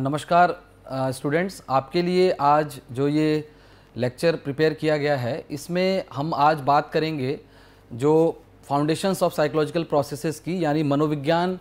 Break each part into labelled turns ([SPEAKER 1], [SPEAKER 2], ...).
[SPEAKER 1] नमस्कार स्टूडेंट्स आपके लिए आज जो ये लेक्चर प्रिपेयर किया गया है इसमें हम आज बात करेंगे जो फाउंडेशंस ऑफ साइकोलॉजिकल प्रोसेसेस की यानी मनोविज्ञान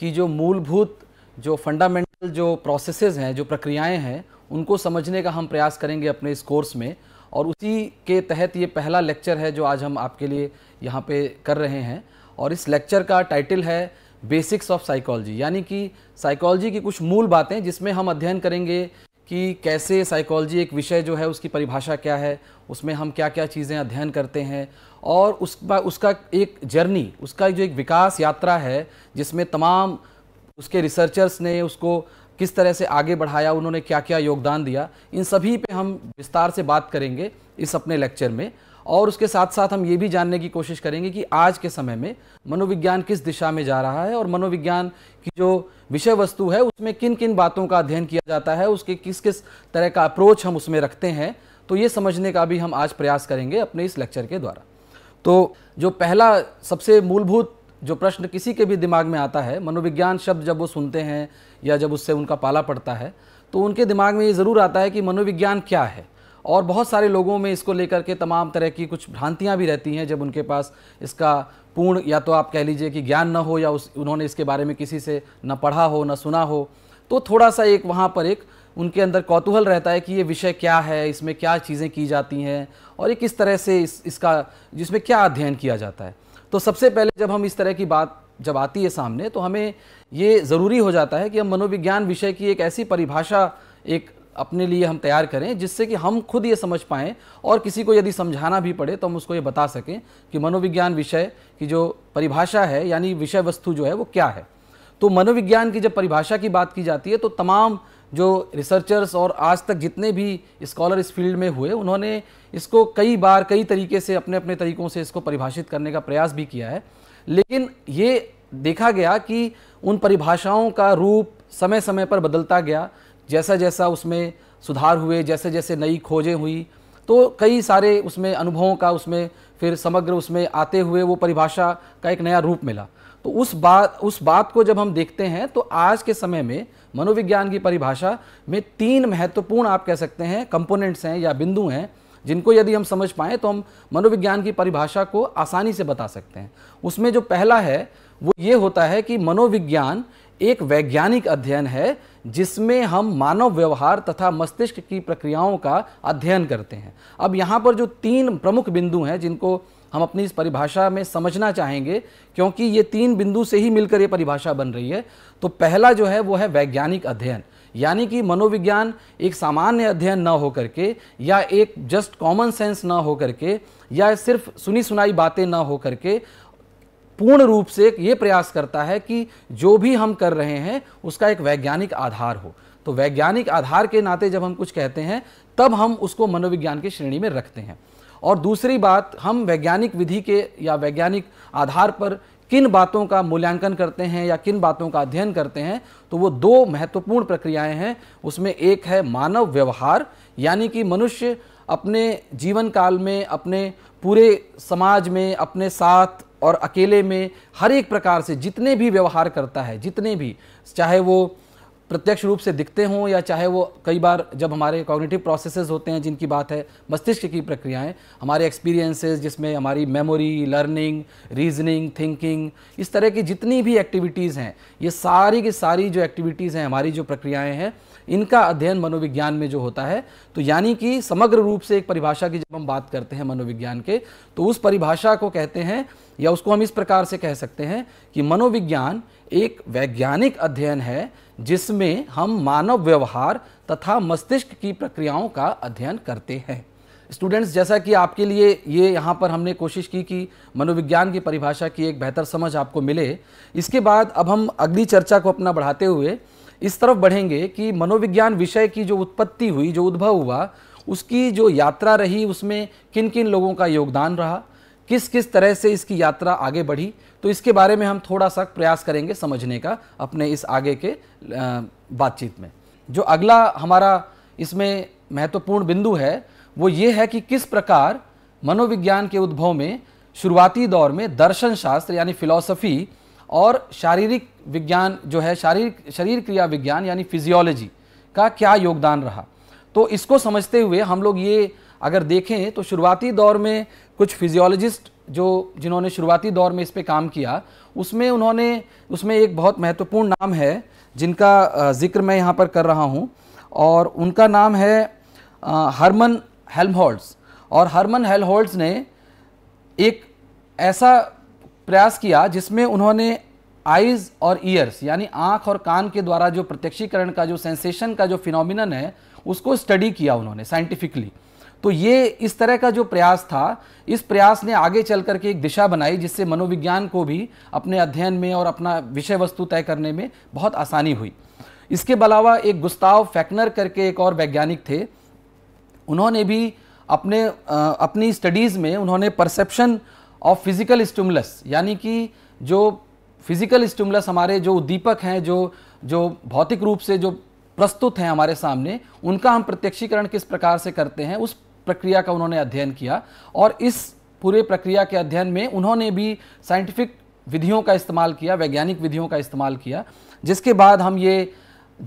[SPEAKER 1] की जो मूलभूत जो फंडामेंटल जो प्रोसेसेस हैं जो प्रक्रियाएं हैं उनको समझने का हम प्रयास करेंगे अपने इस कोर्स में और उसी के तहत ये पहला लेक्चर है जो आज हम आपके लिए यहाँ पर कर रहे हैं और इस लेक्चर का टाइटल है बेसिक्स ऑफ साइकोलॉजी यानी कि साइकोलॉजी की कुछ मूल बातें जिसमें हम अध्ययन करेंगे कि कैसे साइकोलॉजी एक विषय जो है उसकी परिभाषा क्या है उसमें हम क्या क्या चीज़ें अध्ययन करते हैं और उस उसका एक जर्नी उसका जो एक विकास यात्रा है जिसमें तमाम उसके रिसर्चर्स ने उसको किस तरह से आगे बढ़ाया उन्होंने क्या क्या योगदान दिया इन सभी पे हम विस्तार से बात करेंगे इस अपने लेक्चर में और उसके साथ साथ हम ये भी जानने की कोशिश करेंगे कि आज के समय में मनोविज्ञान किस दिशा में जा रहा है और मनोविज्ञान की जो विषय वस्तु है उसमें किन किन बातों का अध्ययन किया जाता है उसके किस किस तरह का अप्रोच हम उसमें रखते हैं तो ये समझने का भी हम आज प्रयास करेंगे अपने इस लेक्चर के द्वारा तो जो पहला सबसे मूलभूत जो प्रश्न किसी के भी दिमाग में आता है मनोविज्ञान शब्द जब वो सुनते हैं या जब उससे उनका पाला पड़ता है तो उनके दिमाग में ये ज़रूर आता है कि मनोविज्ञान क्या है और बहुत सारे लोगों में इसको लेकर के तमाम तरह की कुछ भ्रांतियाँ भी रहती हैं जब उनके पास इसका पूर्ण या तो आप कह लीजिए कि ज्ञान न हो या उस उन्होंने इसके बारे में किसी से न पढ़ा हो न सुना हो तो थोड़ा सा एक वहाँ पर एक उनके अंदर कौतूहल रहता है कि ये विषय क्या है इसमें क्या चीज़ें की जाती हैं और ये किस तरह से इस इसका जिसमें क्या अध्ययन किया जाता है तो सबसे पहले जब हम इस तरह की बात जब आती है सामने तो हमें ये ज़रूरी हो जाता है कि हम मनोविज्ञान विषय की एक ऐसी परिभाषा एक अपने लिए हम तैयार करें जिससे कि हम खुद ये समझ पाएँ और किसी को यदि समझाना भी पड़े तो हम उसको ये बता सकें कि मनोविज्ञान विषय की जो परिभाषा है यानी विषय वस्तु जो है वो क्या है तो मनोविज्ञान की जब परिभाषा की बात की जाती है तो तमाम जो रिसर्चर्स और आज तक जितने भी स्कॉलर इस फील्ड में हुए उन्होंने इसको कई बार कई तरीके से अपने अपने तरीकों से इसको परिभाषित करने का प्रयास भी किया है लेकिन ये देखा गया कि उन परिभाषाओं का रूप समय समय पर बदलता गया जैसा जैसा उसमें सुधार हुए जैसे जैसे नई खोजें हुई तो कई सारे उसमें अनुभवों का उसमें फिर समग्र उसमें आते हुए वो परिभाषा का एक नया रूप मिला तो उस बात उस बात को जब हम देखते हैं तो आज के समय में मनोविज्ञान की परिभाषा में तीन महत्वपूर्ण आप कह सकते हैं कंपोनेंट्स हैं या बिंदु हैं जिनको यदि हम समझ पाएँ तो हम मनोविज्ञान की परिभाषा को आसानी से बता सकते हैं उसमें जो पहला है वो ये होता है कि मनोविज्ञान एक वैज्ञानिक अध्ययन है जिसमें हम मानव व्यवहार तथा मस्तिष्क की प्रक्रियाओं का अध्ययन करते हैं अब यहाँ पर जो तीन प्रमुख बिंदु हैं जिनको हम अपनी इस परिभाषा में समझना चाहेंगे क्योंकि ये तीन बिंदु से ही मिलकर ये परिभाषा बन रही है तो पहला जो है वो है वैज्ञानिक अध्ययन यानी कि मनोविज्ञान एक सामान्य अध्ययन ना हो करके या एक जस्ट कॉमन सेंस ना हो करके या सिर्फ सुनी सुनाई बातें ना हो करके पूर्ण रूप से ये प्रयास करता है कि जो भी हम कर रहे हैं उसका एक वैज्ञानिक आधार हो तो वैज्ञानिक आधार के नाते जब हम कुछ कहते हैं तब हम उसको मनोविज्ञान की श्रेणी में रखते हैं और दूसरी बात हम वैज्ञानिक विधि के या वैज्ञानिक आधार पर किन बातों का मूल्यांकन करते हैं या किन बातों का अध्ययन करते हैं तो वो दो महत्वपूर्ण प्रक्रियाएं हैं उसमें एक है मानव व्यवहार यानी कि मनुष्य अपने जीवन काल में अपने पूरे समाज में अपने साथ और अकेले में हर एक प्रकार से जितने भी व्यवहार करता है जितने भी चाहे वो प्रत्यक्ष रूप से दिखते हों या चाहे वो कई बार जब हमारे कॉग्निटिव प्रोसेसेस होते हैं जिनकी बात है मस्तिष्क की प्रक्रियाएं हमारे एक्सपीरियंसेस जिसमें हमारी मेमोरी लर्निंग रीजनिंग थिंकिंग इस तरह की जितनी भी एक्टिविटीज़ हैं ये सारी की सारी जो एक्टिविटीज़ हैं हमारी जो प्रक्रियाएँ हैं इनका अध्ययन मनोविज्ञान में जो होता है तो यानी कि समग्र रूप से एक परिभाषा की जब हम बात करते हैं मनोविज्ञान के तो उस परिभाषा को कहते हैं या उसको हम इस प्रकार से कह सकते हैं कि मनोविज्ञान एक वैज्ञानिक अध्ययन है जिसमें हम मानव व्यवहार तथा मस्तिष्क की प्रक्रियाओं का अध्ययन करते हैं स्टूडेंट्स जैसा कि आपके लिए ये यहाँ पर हमने कोशिश की कि मनोविज्ञान की परिभाषा की एक बेहतर समझ आपको मिले इसके बाद अब हम अगली चर्चा को अपना बढ़ाते हुए इस तरफ बढ़ेंगे कि मनोविज्ञान विषय की जो उत्पत्ति हुई जो उद्भव हुआ उसकी जो यात्रा रही उसमें किन किन लोगों का योगदान रहा किस किस तरह से इसकी यात्रा आगे बढ़ी तो इसके बारे में हम थोड़ा सा प्रयास करेंगे समझने का अपने इस आगे के बातचीत में जो अगला हमारा इसमें महत्वपूर्ण बिंदु है वो ये है कि किस प्रकार मनोविज्ञान के उद्भव में शुरुआती दौर में दर्शन शास्त्र यानी फिलॉसफी और शारीरिक विज्ञान जो है शारीरिक शरीर क्रिया विज्ञान यानी फिजियोलॉजी का क्या योगदान रहा तो इसको समझते हुए हम लोग ये अगर देखें तो शुरुआती दौर में कुछ फिजियोलॉजिस्ट जो जिन्होंने शुरुआती दौर में इस पर काम किया उसमें उन्होंने उसमें एक बहुत महत्वपूर्ण नाम है जिनका जिक्र मैं यहाँ पर कर रहा हूँ और उनका नाम है हरमन हेलमहोल्ड्स और हरमन हेलहोल्ड्स ने एक ऐसा प्रयास किया जिसमें उन्होंने आइज़ और ईयर्स यानी आँख और कान के द्वारा जो प्रत्यक्षीकरण का जो सेंसेशन का जो फिनोमिनन है उसको स्टडी किया उन्होंने साइंटिफिकली तो ये इस तरह का जो प्रयास था इस प्रयास ने आगे चल करके एक दिशा बनाई जिससे मनोविज्ञान को भी अपने अध्ययन में और अपना विषय वस्तु तय करने में बहुत आसानी हुई इसके अलावा एक गुस्ताव फैक्नर करके एक और वैज्ञानिक थे उन्होंने भी अपने आ, अपनी स्टडीज़ में उन्होंने परसेप्शन ऑफ फिज़िकल स्टूमलस यानी कि जो फिज़िकल स्टूमलस हमारे जो उद्दीपक हैं जो जो भौतिक रूप से जो प्रस्तुत हैं हमारे सामने उनका हम प्रत्यक्षीकरण किस प्रकार से करते हैं उस प्रक्रिया का उन्होंने अध्ययन किया और इस पूरे प्रक्रिया के अध्ययन में उन्होंने भी साइंटिफिक विधियों का इस्तेमाल किया वैज्ञानिक विधियों का इस्तेमाल किया जिसके बाद हम ये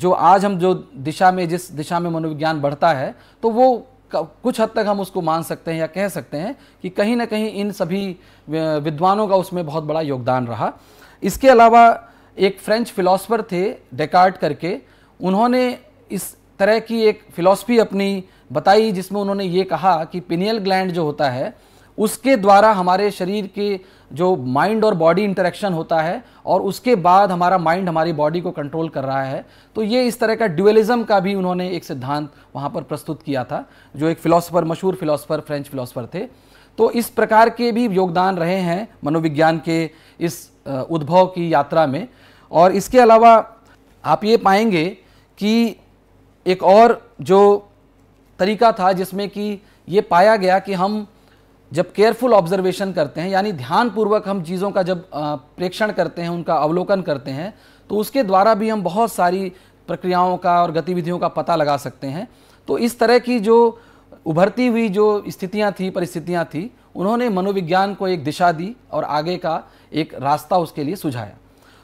[SPEAKER 1] जो आज हम जो दिशा में जिस दिशा में मनोविज्ञान बढ़ता है तो वो कुछ हद तक हम उसको मान सकते हैं या कह सकते हैं कि कहीं ना कहीं इन सभी विद्वानों का उसमें बहुत बड़ा योगदान रहा इसके अलावा एक फ्रेंच फिलोसफर थे डेकार्ट करके उन्होंने इस तरह की एक फ़िलासफ़ी अपनी बताई जिसमें उन्होंने ये कहा कि पिनियल ग्लैंड जो होता है उसके द्वारा हमारे शरीर के जो माइंड और बॉडी इंटरेक्शन होता है और उसके बाद हमारा माइंड हमारी बॉडी को कंट्रोल कर रहा है तो ये इस तरह का ड्यूअलिज्म का भी उन्होंने एक सिद्धांत वहाँ पर प्रस्तुत किया था जो एक फ़िलासफ़र मशहूर फ़िलासफ़र फ्रेंच फ़िलासफ़र थे तो इस प्रकार के भी योगदान रहे हैं मनोविज्ञान के इस उद्भव की यात्रा में और इसके अलावा आप ये पाएंगे कि एक और जो तरीका था जिसमें कि ये पाया गया कि हम जब केयरफुल ऑब्जर्वेशन करते हैं यानी ध्यानपूर्वक हम चीज़ों का जब प्रेक्षण करते हैं उनका अवलोकन करते हैं तो उसके द्वारा भी हम बहुत सारी प्रक्रियाओं का और गतिविधियों का पता लगा सकते हैं तो इस तरह की जो उभरती हुई जो स्थितियाँ थी परिस्थितियाँ थी उन्होंने मनोविज्ञान को एक दिशा दी और आगे का एक रास्ता उसके लिए सुझाया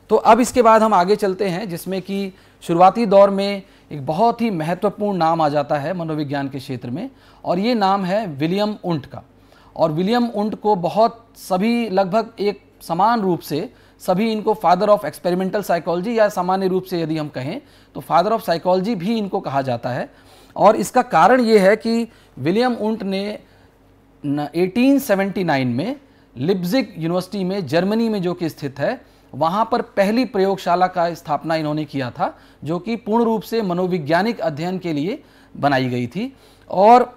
[SPEAKER 1] तो अब इसके बाद हम आगे चलते हैं जिसमें कि शुरुआती दौर में एक बहुत ही महत्वपूर्ण नाम आ जाता है मनोविज्ञान के क्षेत्र में और ये नाम है विलियम उंट का और विलियम उंट को बहुत सभी लगभग एक समान रूप से सभी इनको फादर ऑफ एक्सपेरिमेंटल साइकोलॉजी या सामान्य रूप से यदि हम कहें तो फादर ऑफ साइकोलॉजी भी इनको कहा जाता है और इसका कारण ये है कि विलियम उंट ने 1879 में लिप्जिक यूनिवर्सिटी में जर्मनी में जो कि स्थित है वहाँ पर पहली प्रयोगशाला का स्थापना इन्होंने किया था जो कि पूर्ण रूप से मनोविज्ञानिक अध्ययन के लिए बनाई गई थी और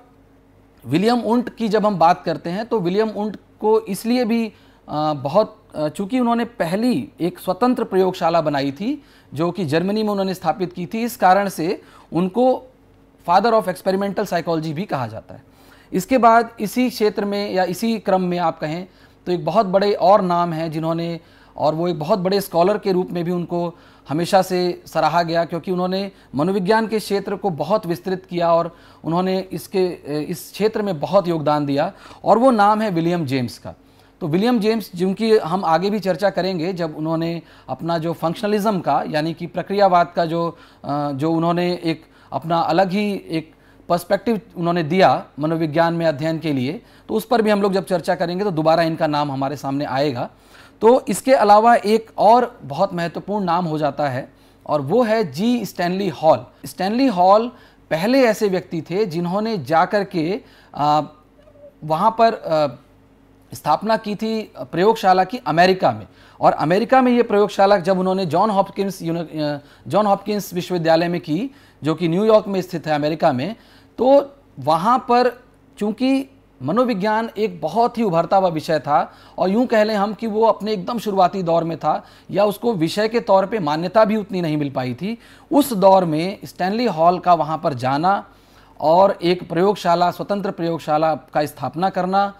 [SPEAKER 1] विलियम उंट की जब हम बात करते हैं तो विलियम उंट को इसलिए भी बहुत चूंकि उन्होंने पहली एक स्वतंत्र प्रयोगशाला बनाई थी जो कि जर्मनी में उन्होंने स्थापित की थी इस कारण से उनको फादर ऑफ एक्सपेरिमेंटल साइकोलॉजी भी कहा जाता है इसके बाद इसी क्षेत्र में या इसी क्रम में आप कहें तो एक बहुत बड़े और नाम हैं जिन्होंने और वो एक बहुत बड़े स्कॉलर के रूप में भी उनको हमेशा से सराहा गया क्योंकि उन्होंने मनोविज्ञान के क्षेत्र को बहुत विस्तृत किया और उन्होंने इसके इस क्षेत्र में बहुत योगदान दिया और वो नाम है विलियम जेम्स का तो विलियम जेम्स जिनकी हम आगे भी चर्चा करेंगे जब उन्होंने अपना जो फंक्शनलिज्म का यानी कि प्रक्रियावाद का जो जो उन्होंने एक अपना अलग ही एक पर्सपेक्टिव उन्होंने दिया मनोविज्ञान में अध्ययन के लिए तो उस पर भी हम लोग जब चर्चा करेंगे तो दोबारा इनका नाम हमारे सामने आएगा तो इसके अलावा एक और बहुत महत्वपूर्ण नाम हो जाता है और वो है G Stanley Hall Stanley Hall पहले ऐसे व्यक्ति थे जिन्होंने जा कर के वहाँ पर स्थापना की थी प्रयोगशाला की अमेरिका में और अमेरिका में ये प्रयोगशाला जब उन्होंने जॉन हॉपकिंस जॉन हॉपकिंस विश्वविद्यालय में की जो कि न्यूयॉर्क में स्थित है अमेरिका में तो वहाँ पर चूंकि मनोविज्ञान एक बहुत ही उभरता हुआ विषय था और यूं कह लें हम कि वो अपने एकदम शुरुआती दौर में था या उसको विषय के तौर पे मान्यता भी उतनी नहीं मिल पाई थी उस दौर में स्टैनली हॉल का वहाँ पर जाना और एक प्रयोगशाला स्वतंत्र प्रयोगशाला का स्थापना करना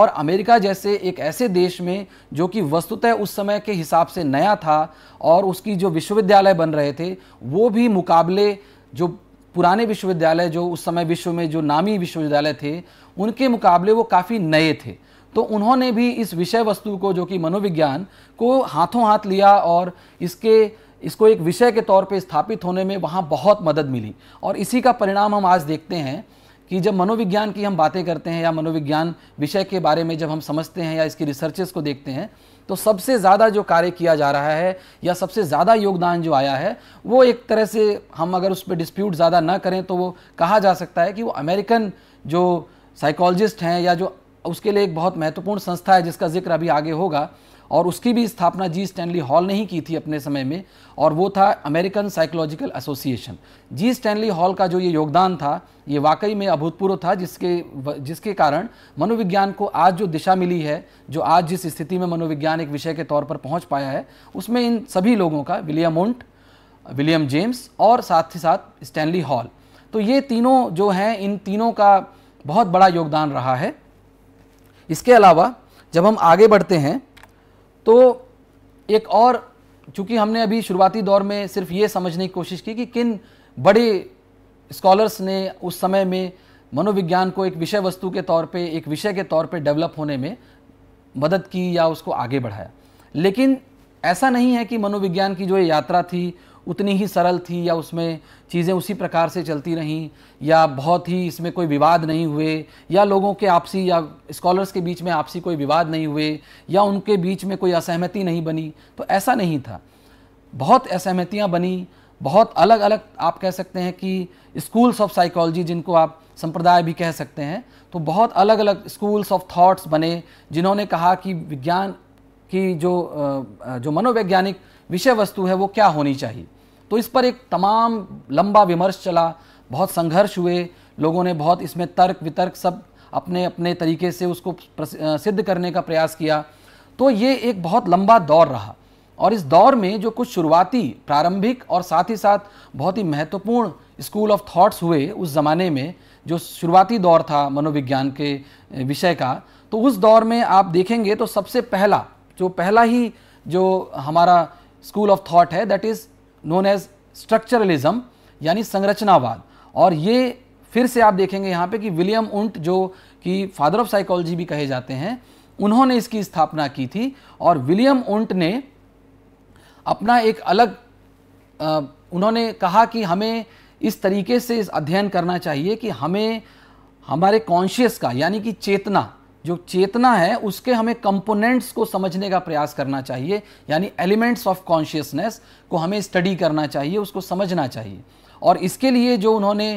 [SPEAKER 1] और अमेरिका जैसे एक ऐसे देश में जो कि वस्तुतः उस समय के हिसाब से नया था और उसकी जो विश्वविद्यालय बन रहे थे वो भी मुकाबले जो पुराने विश्वविद्यालय जो उस समय विश्व में जो नामी विश्वविद्यालय थे उनके मुकाबले वो काफ़ी नए थे तो उन्होंने भी इस विषय वस्तु को जो कि मनोविज्ञान को हाथों हाथ लिया और इसके इसको एक विषय के तौर पे स्थापित होने में वहाँ बहुत मदद मिली और इसी का परिणाम हम आज देखते हैं कि जब मनोविज्ञान की हम बातें करते हैं या मनोविज्ञान विषय के बारे में जब हम समझते हैं या इसकी रिसर्चेस को देखते हैं तो सबसे ज़्यादा जो कार्य किया जा रहा है या सबसे ज़्यादा योगदान जो आया है वो एक तरह से हम अगर उस पर डिस्प्यूट ज़्यादा ना करें तो वो कहा जा सकता है कि वो अमेरिकन जो साइकोलॉजिस्ट हैं या जो उसके लिए एक बहुत महत्वपूर्ण संस्था है जिसका जिक्र अभी आगे होगा और उसकी भी स्थापना जी स्टैनली हॉल ने ही की थी अपने समय में और वो था American Psychological Association G Stanley Hall का जो ये योगदान था ये वाकई में अभूतपूर्व था जिसके जिसके कारण मनोविज्ञान को आज जो दिशा मिली है जो आज जिस स्थिति में मनोविज्ञान एक विषय के तौर पर पहुंच पाया है उसमें इन सभी लोगों का विलियम उन्ट विलियम जेम्स और साथ ही साथ स्टैनली हॉल तो ये तीनों जो हैं इन तीनों का बहुत बड़ा योगदान रहा है इसके अलावा जब हम आगे बढ़ते हैं तो एक और चूँकि हमने अभी शुरुआती दौर में सिर्फ ये समझने की कोशिश की कि किन बड़े स्कॉलर्स ने उस समय में मनोविज्ञान को एक विषय वस्तु के तौर पे एक विषय के तौर पे डेवलप होने में मदद की या उसको आगे बढ़ाया लेकिन ऐसा नहीं है कि मनोविज्ञान की जो यात्रा थी उतनी ही सरल थी या उसमें चीज़ें उसी प्रकार से चलती रहीं या बहुत ही इसमें कोई विवाद नहीं हुए या लोगों के आपसी या स्कॉलर्स के बीच में आपसी कोई विवाद नहीं हुए या उनके बीच में कोई असहमति नहीं बनी तो ऐसा नहीं था बहुत असहमतियाँ बनी बहुत अलग अलग आप कह सकते हैं कि स्कूल्स ऑफ साइकोलॉजी जिनको आप संप्रदाय भी कह सकते हैं तो बहुत अलग अलग स्कूल्स ऑफ थॉट्स बने जिन्होंने कहा कि विज्ञान की जो जो मनोवैज्ञानिक विषय वस्तु है वो क्या होनी चाहिए तो इस पर एक तमाम लंबा विमर्श चला बहुत संघर्ष हुए लोगों ने बहुत इसमें तर्क वितर्क सब अपने अपने तरीके से उसको सिद्ध करने का प्रयास किया तो ये एक बहुत लंबा दौर रहा और इस दौर में जो कुछ शुरुआती प्रारंभिक और साथ ही साथ बहुत ही महत्वपूर्ण स्कूल ऑफ थॉट्स हुए उस ज़माने में जो शुरुआती दौर था मनोविज्ञान के विषय का तो उस दौर में आप देखेंगे तो सबसे पहला जो पहला ही जो हमारा स्कूल ऑफ थॉट है that is known as structuralism यानी संरचनावाद और ये फिर से आप देखेंगे यहाँ पे कि विलियम उंट जो कि फादर ऑफ साइकोलॉजी भी कहे जाते हैं उन्होंने इसकी स्थापना की थी और विलियम उंट ने अपना एक अलग आ, उन्होंने कहा कि हमें इस तरीके से इस अध्ययन करना चाहिए कि हमें हमारे कॉन्शियस का यानी कि चेतना जो चेतना है उसके हमें कंपोनेंट्स को समझने का प्रयास करना चाहिए यानी एलिमेंट्स ऑफ कॉन्शियसनेस को हमें स्टडी करना चाहिए उसको समझना चाहिए और इसके लिए जो उन्होंने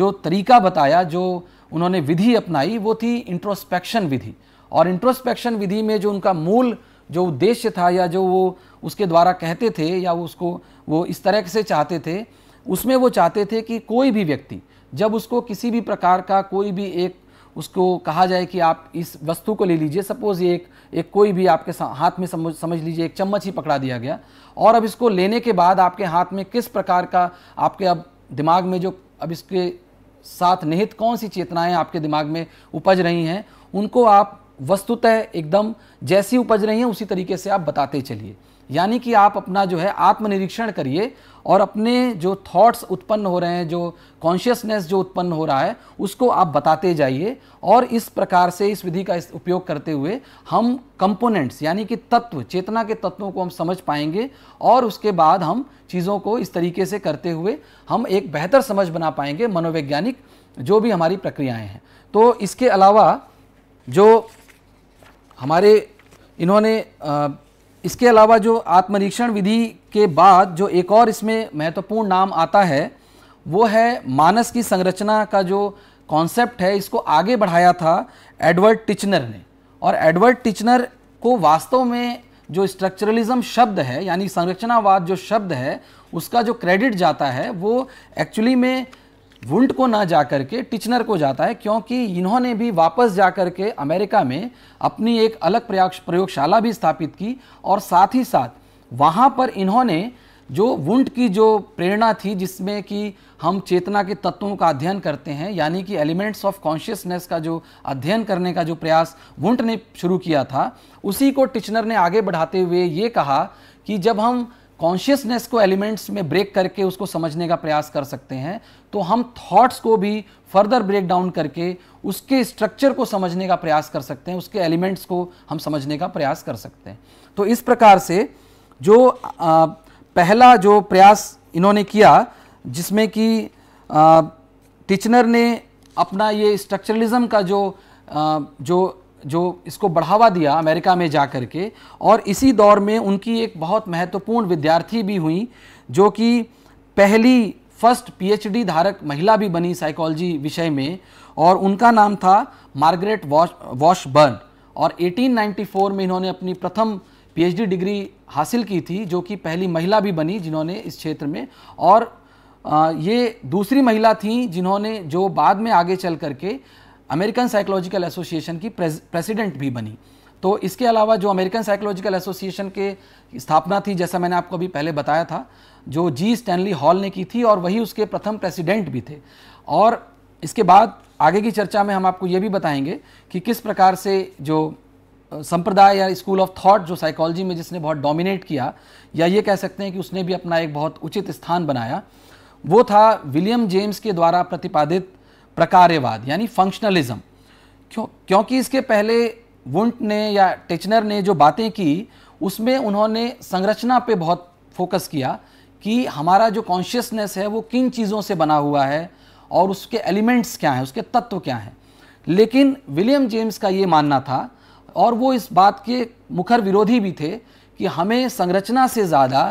[SPEAKER 1] जो तरीका बताया जो उन्होंने विधि अपनाई वो थी इंट्रोस्पेक्शन विधि और इंट्रोस्पेक्शन विधि में जो उनका मूल जो उद्देश्य था या जो वो उसके द्वारा कहते थे या वो उसको वो इस तरह से चाहते थे उसमें वो चाहते थे कि कोई भी व्यक्ति जब उसको किसी भी प्रकार का कोई भी एक उसको कहा जाए कि आप इस वस्तु को ले लीजिए सपोज़ ये एक एक कोई भी आपके हाथ में समझ समझ लीजिए एक चम्मच ही पकड़ा दिया गया और अब इसको लेने के बाद आपके हाथ में किस प्रकार का आपके अब दिमाग में जो अब इसके साथ निहित कौन सी चेतनाएं आपके दिमाग में उपज रही हैं उनको आप वस्तुतः एकदम जैसी उपज रही हैं उसी तरीके से आप बताते चलिए यानी कि आप अपना जो है आत्मनिरीक्षण करिए और अपने जो थॉट्स उत्पन्न हो रहे हैं जो कॉन्शियसनेस जो उत्पन्न हो रहा है उसको आप बताते जाइए और इस प्रकार से इस विधि का उपयोग करते हुए हम कंपोनेंट्स यानी कि तत्व चेतना के तत्वों को हम समझ पाएंगे और उसके बाद हम चीज़ों को इस तरीके से करते हुए हम एक बेहतर समझ बना पाएंगे मनोवैज्ञानिक जो भी हमारी प्रक्रियाएँ हैं तो इसके अलावा जो हमारे इन्होंने इसके अलावा जो आत्मरीक्षण विधि के बाद जो एक और इसमें महत्वपूर्ण नाम आता है वो है मानस की संरचना का जो कॉन्सेप्ट है इसको आगे बढ़ाया था एडवर्ड टिचनर ने और एडवर्ड टिचनर को वास्तव में जो स्ट्रक्चरलिज्म शब्द है यानी संरचनावाद जो शब्द है उसका जो क्रेडिट जाता है वो एक्चुअली में वुंट को ना जा करके टिचनर को जाता है क्योंकि इन्होंने भी वापस जा कर के अमेरिका में अपनी एक अलग प्रयाग प्रयोगशाला भी स्थापित की और साथ ही साथ वहाँ पर इन्होंने जो वुंट की जो प्रेरणा थी जिसमें कि हम चेतना के तत्वों का अध्ययन करते हैं यानी कि एलिमेंट्स ऑफ कॉन्शियसनेस का जो अध्ययन करने का जो प्रयास वुंट ने शुरू किया था उसी को टिचनर ने आगे बढ़ाते हुए ये कहा कि जब हम कॉन्शियसनेस को एलिमेंट्स में ब्रेक करके उसको समझने का प्रयास कर सकते हैं तो हम थॉट्स को भी फर्दर ब्रेक डाउन करके उसके स्ट्रक्चर को समझने का प्रयास कर सकते हैं उसके एलिमेंट्स को हम समझने का प्रयास कर सकते हैं तो इस प्रकार से जो आ, पहला जो प्रयास इन्होंने किया जिसमें कि टीचनर ने अपना ये स्ट्रक्चरलिज्म का जो आ, जो जो इसको बढ़ावा दिया अमेरिका में जा कर के और इसी दौर में उनकी एक बहुत महत्वपूर्ण विद्यार्थी भी हुई जो कि पहली फर्स्ट पीएचडी धारक महिला भी बनी साइकोलॉजी विषय में और उनका नाम था मार्गरेट वॉश वॉशबर्न और 1894 में इन्होंने अपनी प्रथम पीएचडी डिग्री हासिल की थी जो कि पहली महिला भी बनी जिन्होंने इस क्षेत्र में और ये दूसरी महिला थी जिन्होंने जो बाद में आगे चल करके अमेरिकन साइकोलॉजिकल एसोसिएशन की प्रेसिडेंट भी बनी तो इसके अलावा जो अमेरिकन साइकोलॉजिकल एसोसिएशन के स्थापना थी जैसा मैंने आपको अभी पहले बताया था जो जी स्टैनली हॉल ने की थी और वही उसके प्रथम प्रेसिडेंट भी थे और इसके बाद आगे की चर्चा में हम आपको ये भी बताएंगे कि किस प्रकार से जो संप्रदाय या स्कूल ऑफ थॉट जो साइकोलॉजी में जिसने बहुत डोमिनेट किया या ये कह सकते हैं कि उसने भी अपना एक बहुत उचित स्थान बनाया वो था विलियम जेम्स के द्वारा प्रतिपादित प्रकार्यवाद यानी फंक्शनलिज्म क्यों क्योंकि इसके पहले वुंट ने या टेचनर ने जो बातें की उसमें उन्होंने संरचना पे बहुत फोकस किया कि हमारा जो कॉन्शियसनेस है वो किन चीज़ों से बना हुआ है और उसके एलिमेंट्स क्या हैं उसके तत्व क्या हैं लेकिन विलियम जेम्स का ये मानना था और वो इस बात के मुखर विरोधी भी थे कि हमें संरचना से ज़्यादा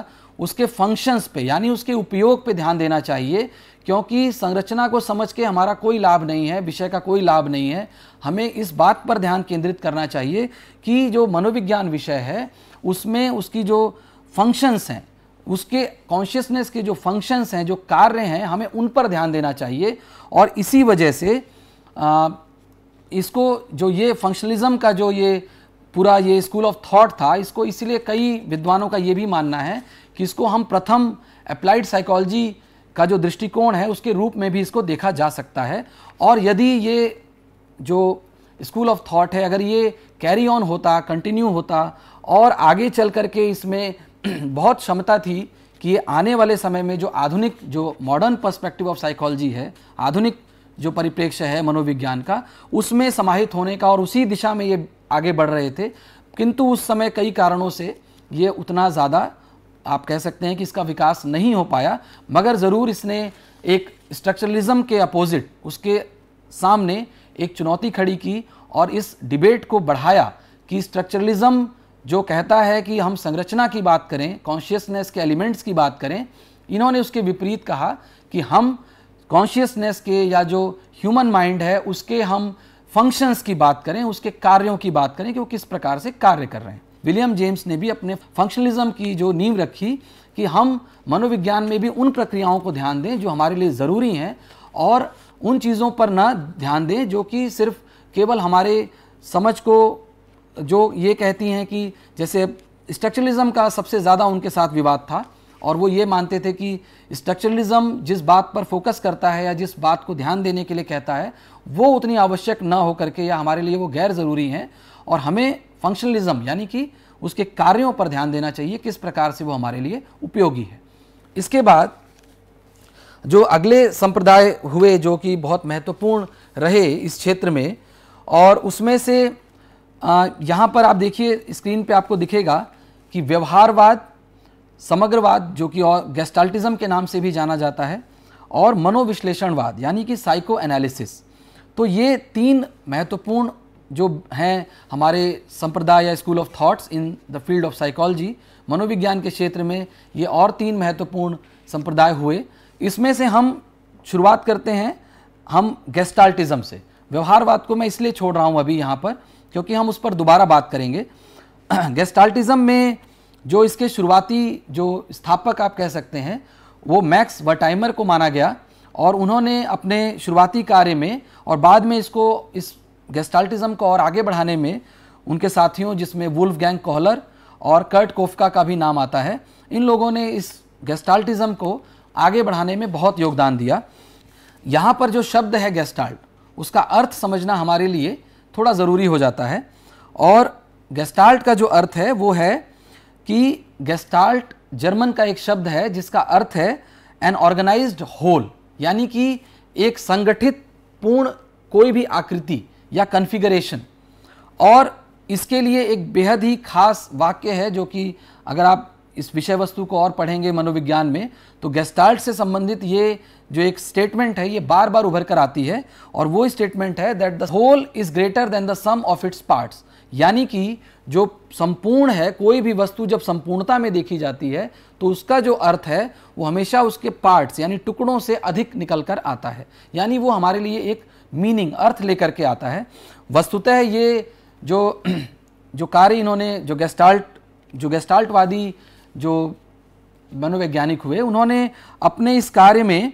[SPEAKER 1] उसके फंक्शंस पे यानी उसके उपयोग पे ध्यान देना चाहिए क्योंकि संरचना को समझ के हमारा कोई लाभ नहीं है विषय का कोई लाभ नहीं है हमें इस बात पर ध्यान केंद्रित करना चाहिए कि जो मनोविज्ञान विषय है उसमें उसकी जो फंक्शंस हैं उसके कॉन्शियसनेस के जो फंक्शंस हैं जो कार्य हैं हमें उन पर ध्यान देना चाहिए और इसी वजह से आ, इसको जो ये फंक्शनलिज्म का जो ये पूरा ये स्कूल ऑफ थॉट था इसको इसलिए कई विद्वानों का ये भी मानना है कि इसको हम प्रथम अप्लाइड साइकोलॉजी का जो दृष्टिकोण है उसके रूप में भी इसको देखा जा सकता है और यदि ये जो स्कूल ऑफ थॉट है अगर ये कैरी ऑन होता कंटिन्यू होता और आगे चल करके इसमें बहुत क्षमता थी कि आने वाले समय में जो आधुनिक जो मॉडर्न पर्सपेक्टिव ऑफ साइकोलॉजी है आधुनिक जो परिप्रेक्ष्य है मनोविज्ञान का उसमें समाहित होने का और उसी दिशा में ये आगे बढ़ रहे थे किंतु उस समय कई कारणों से ये उतना ज़्यादा आप कह सकते हैं कि इसका विकास नहीं हो पाया मगर ज़रूर इसने एक स्ट्रक्चरलिज्म के अपोजिट उसके सामने एक चुनौती खड़ी की और इस डिबेट को बढ़ाया कि स्ट्रक्चरलिज्म जो कहता है कि हम संरचना की बात करें कॉन्शियसनेस के एलिमेंट्स की बात करें इन्होंने उसके विपरीत कहा कि हम कॉन्शियसनेस के या जो ह्यूमन माइंड है उसके हम फंक्शंस की बात करें उसके कार्यों की बात करें कि वो किस प्रकार से कार्य कर रहे हैं विलियम जेम्स ने भी अपने फंक्शनलिज्म की जो नींव रखी कि हम मनोविज्ञान में भी उन प्रक्रियाओं को ध्यान दें जो हमारे लिए ज़रूरी हैं और उन चीज़ों पर ना ध्यान दें जो कि सिर्फ केवल हमारे समझ को जो ये कहती हैं कि जैसे स्ट्रक्चरलिज्म का सबसे ज़्यादा उनके साथ विवाद था और वो ये मानते थे कि स्ट्रक्चरलिज्म जिस बात पर फोकस करता है या जिस बात को ध्यान देने के लिए कहता है वो उतनी आवश्यक ना हो करके या हमारे लिए वो गैर ज़रूरी हैं और हमें फंक्शनलिज्म यानी कि उसके कार्यों पर ध्यान देना चाहिए किस प्रकार से वो हमारे लिए उपयोगी है इसके बाद जो अगले संप्रदाय हुए जो कि बहुत महत्वपूर्ण रहे इस क्षेत्र में और उसमें से यहाँ पर आप देखिए स्क्रीन पे आपको दिखेगा कि व्यवहारवाद समग्रवाद जो कि और गेस्टाल्टिज्म के नाम से भी जाना जाता है और मनोविश्लेषणवाद यानी कि साइको एनालिसिस तो ये तीन महत्वपूर्ण जो हैं हमारे संप्रदाय या school of thoughts in the field of psychology मनोविज्ञान के क्षेत्र में ये और तीन महत्वपूर्ण संप्रदाय हुए इसमें से हम शुरुआत करते हैं हम गेस्टाल्टिज्म से व्यवहारवाद को मैं इसलिए छोड़ रहा हूँ अभी यहाँ पर क्योंकि हम उस पर दोबारा बात करेंगे गेस्टाल्टिज्म में जो इसके शुरुआती जो स्थापक आप कह सकते हैं वो मैक्स वर्टाइमर को माना गया और उन्होंने अपने शुरुआती कार्य में और बाद में इसको इस गेस्टाल्टिज्म को और आगे बढ़ाने में उनके साथियों जिसमें वुल्फ गैंग कोहलर और कर्ट कोफका का भी नाम आता है इन लोगों ने इस गेस्टाल्टिज्म को आगे बढ़ाने में बहुत योगदान दिया यहाँ पर जो शब्द है गेस्टाल्ट उसका अर्थ समझना हमारे लिए थोड़ा ज़रूरी हो जाता है और गेस्टाल्ट का जो अर्थ है वो है कि गेस्टाल्ट जर्मन का एक शब्द है जिसका अर्थ है एन ऑर्गेनाइज्ड होल यानी कि एक संगठित पूर्ण कोई भी आकृति या कन्फिगरेशन और इसके लिए एक बेहद ही खास वाक्य है जो कि अगर आप इस विषय वस्तु को और पढ़ेंगे मनोविज्ञान में तो गेस्टाल्ट से संबंधित ये जो एक स्टेटमेंट है ये बार बार उभर कर आती है और वो स्टेटमेंट है that the whole is greater than the sum of its parts यानी कि जो संपूर्ण है कोई भी वस्तु जब संपूर्णता में देखी जाती है तो उसका जो अर्थ है वो हमेशा उसके पार्ट्स यानी टुकड़ों से अधिक निकल कर आता है यानी वो हमारे लिए एक मीनिंग अर्थ लेकर के आता है वस्तुतः ये जो जो कार्य इन्होंने जो गेस्टाल्ट जो गेस्टाल्टवादी जो मनोवैज्ञानिक हुए उन्होंने अपने इस कार्य में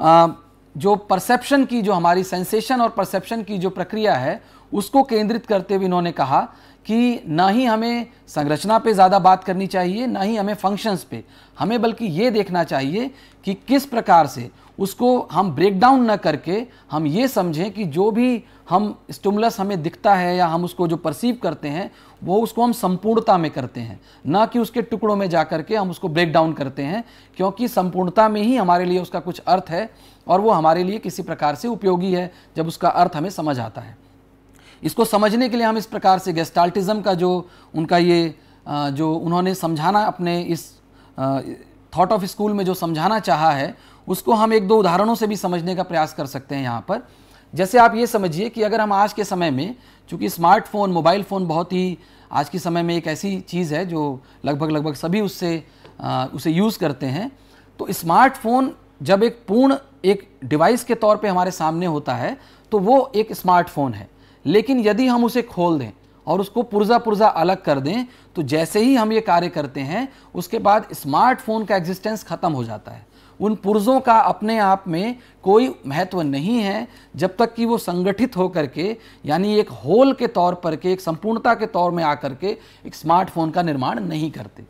[SPEAKER 1] आ, जो परसेप्शन की जो हमारी सेंसेशन और परसेप्शन की जो प्रक्रिया है उसको केंद्रित करते हुए इन्होंने कहा कि ना ही हमें संरचना पे ज़्यादा बात करनी चाहिए ना ही हमें फंक्शंस पे हमें बल्कि ये देखना चाहिए कि किस प्रकार से उसको हम ब्रेक डाउन ना करके हम ये समझें कि जो भी हम स्टमुलस हमें दिखता है या हम उसको जो परसीव करते हैं वो उसको हम संपूर्णता में करते हैं ना कि उसके टुकड़ों में जा करके हम उसको ब्रेक डाउन करते हैं क्योंकि संपूर्णता में ही हमारे लिए उसका कुछ अर्थ है और वो हमारे लिए किसी प्रकार से उपयोगी है जब उसका अर्थ हमें समझ आता है इसको समझने के लिए हम इस प्रकार से गेस्टाल्टिज़्म का जो उनका ये जो उन्होंने समझाना अपने इस थॉट ऑफ स्कूल में जो समझाना चाहा है उसको हम एक दो उदाहरणों से भी समझने का प्रयास कर सकते हैं यहाँ पर जैसे आप ये समझिए कि अगर हम आज के समय में चूँकि स्मार्टफोन मोबाइल फ़ोन बहुत ही आज के समय में एक ऐसी चीज़ है जो लगभग लगभग सभी उससे आ, उसे यूज़ करते हैं तो स्मार्टफोन जब एक पूर्ण एक डिवाइस के तौर पे हमारे सामने होता है तो वो एक स्मार्टफोन है लेकिन यदि हम उसे खोल दें और उसको पुर्जा पुर्जा अलग कर दें तो जैसे ही हम ये कार्य करते हैं उसके बाद स्मार्टफोन का एग्जिस्टेंस ख़त्म हो जाता है उन पुरुषों का अपने आप में कोई महत्व नहीं है जब तक कि वो संगठित होकर के यानी एक होल के तौर पर के एक संपूर्णता के तौर में आकर के एक स्मार्टफोन का निर्माण नहीं करते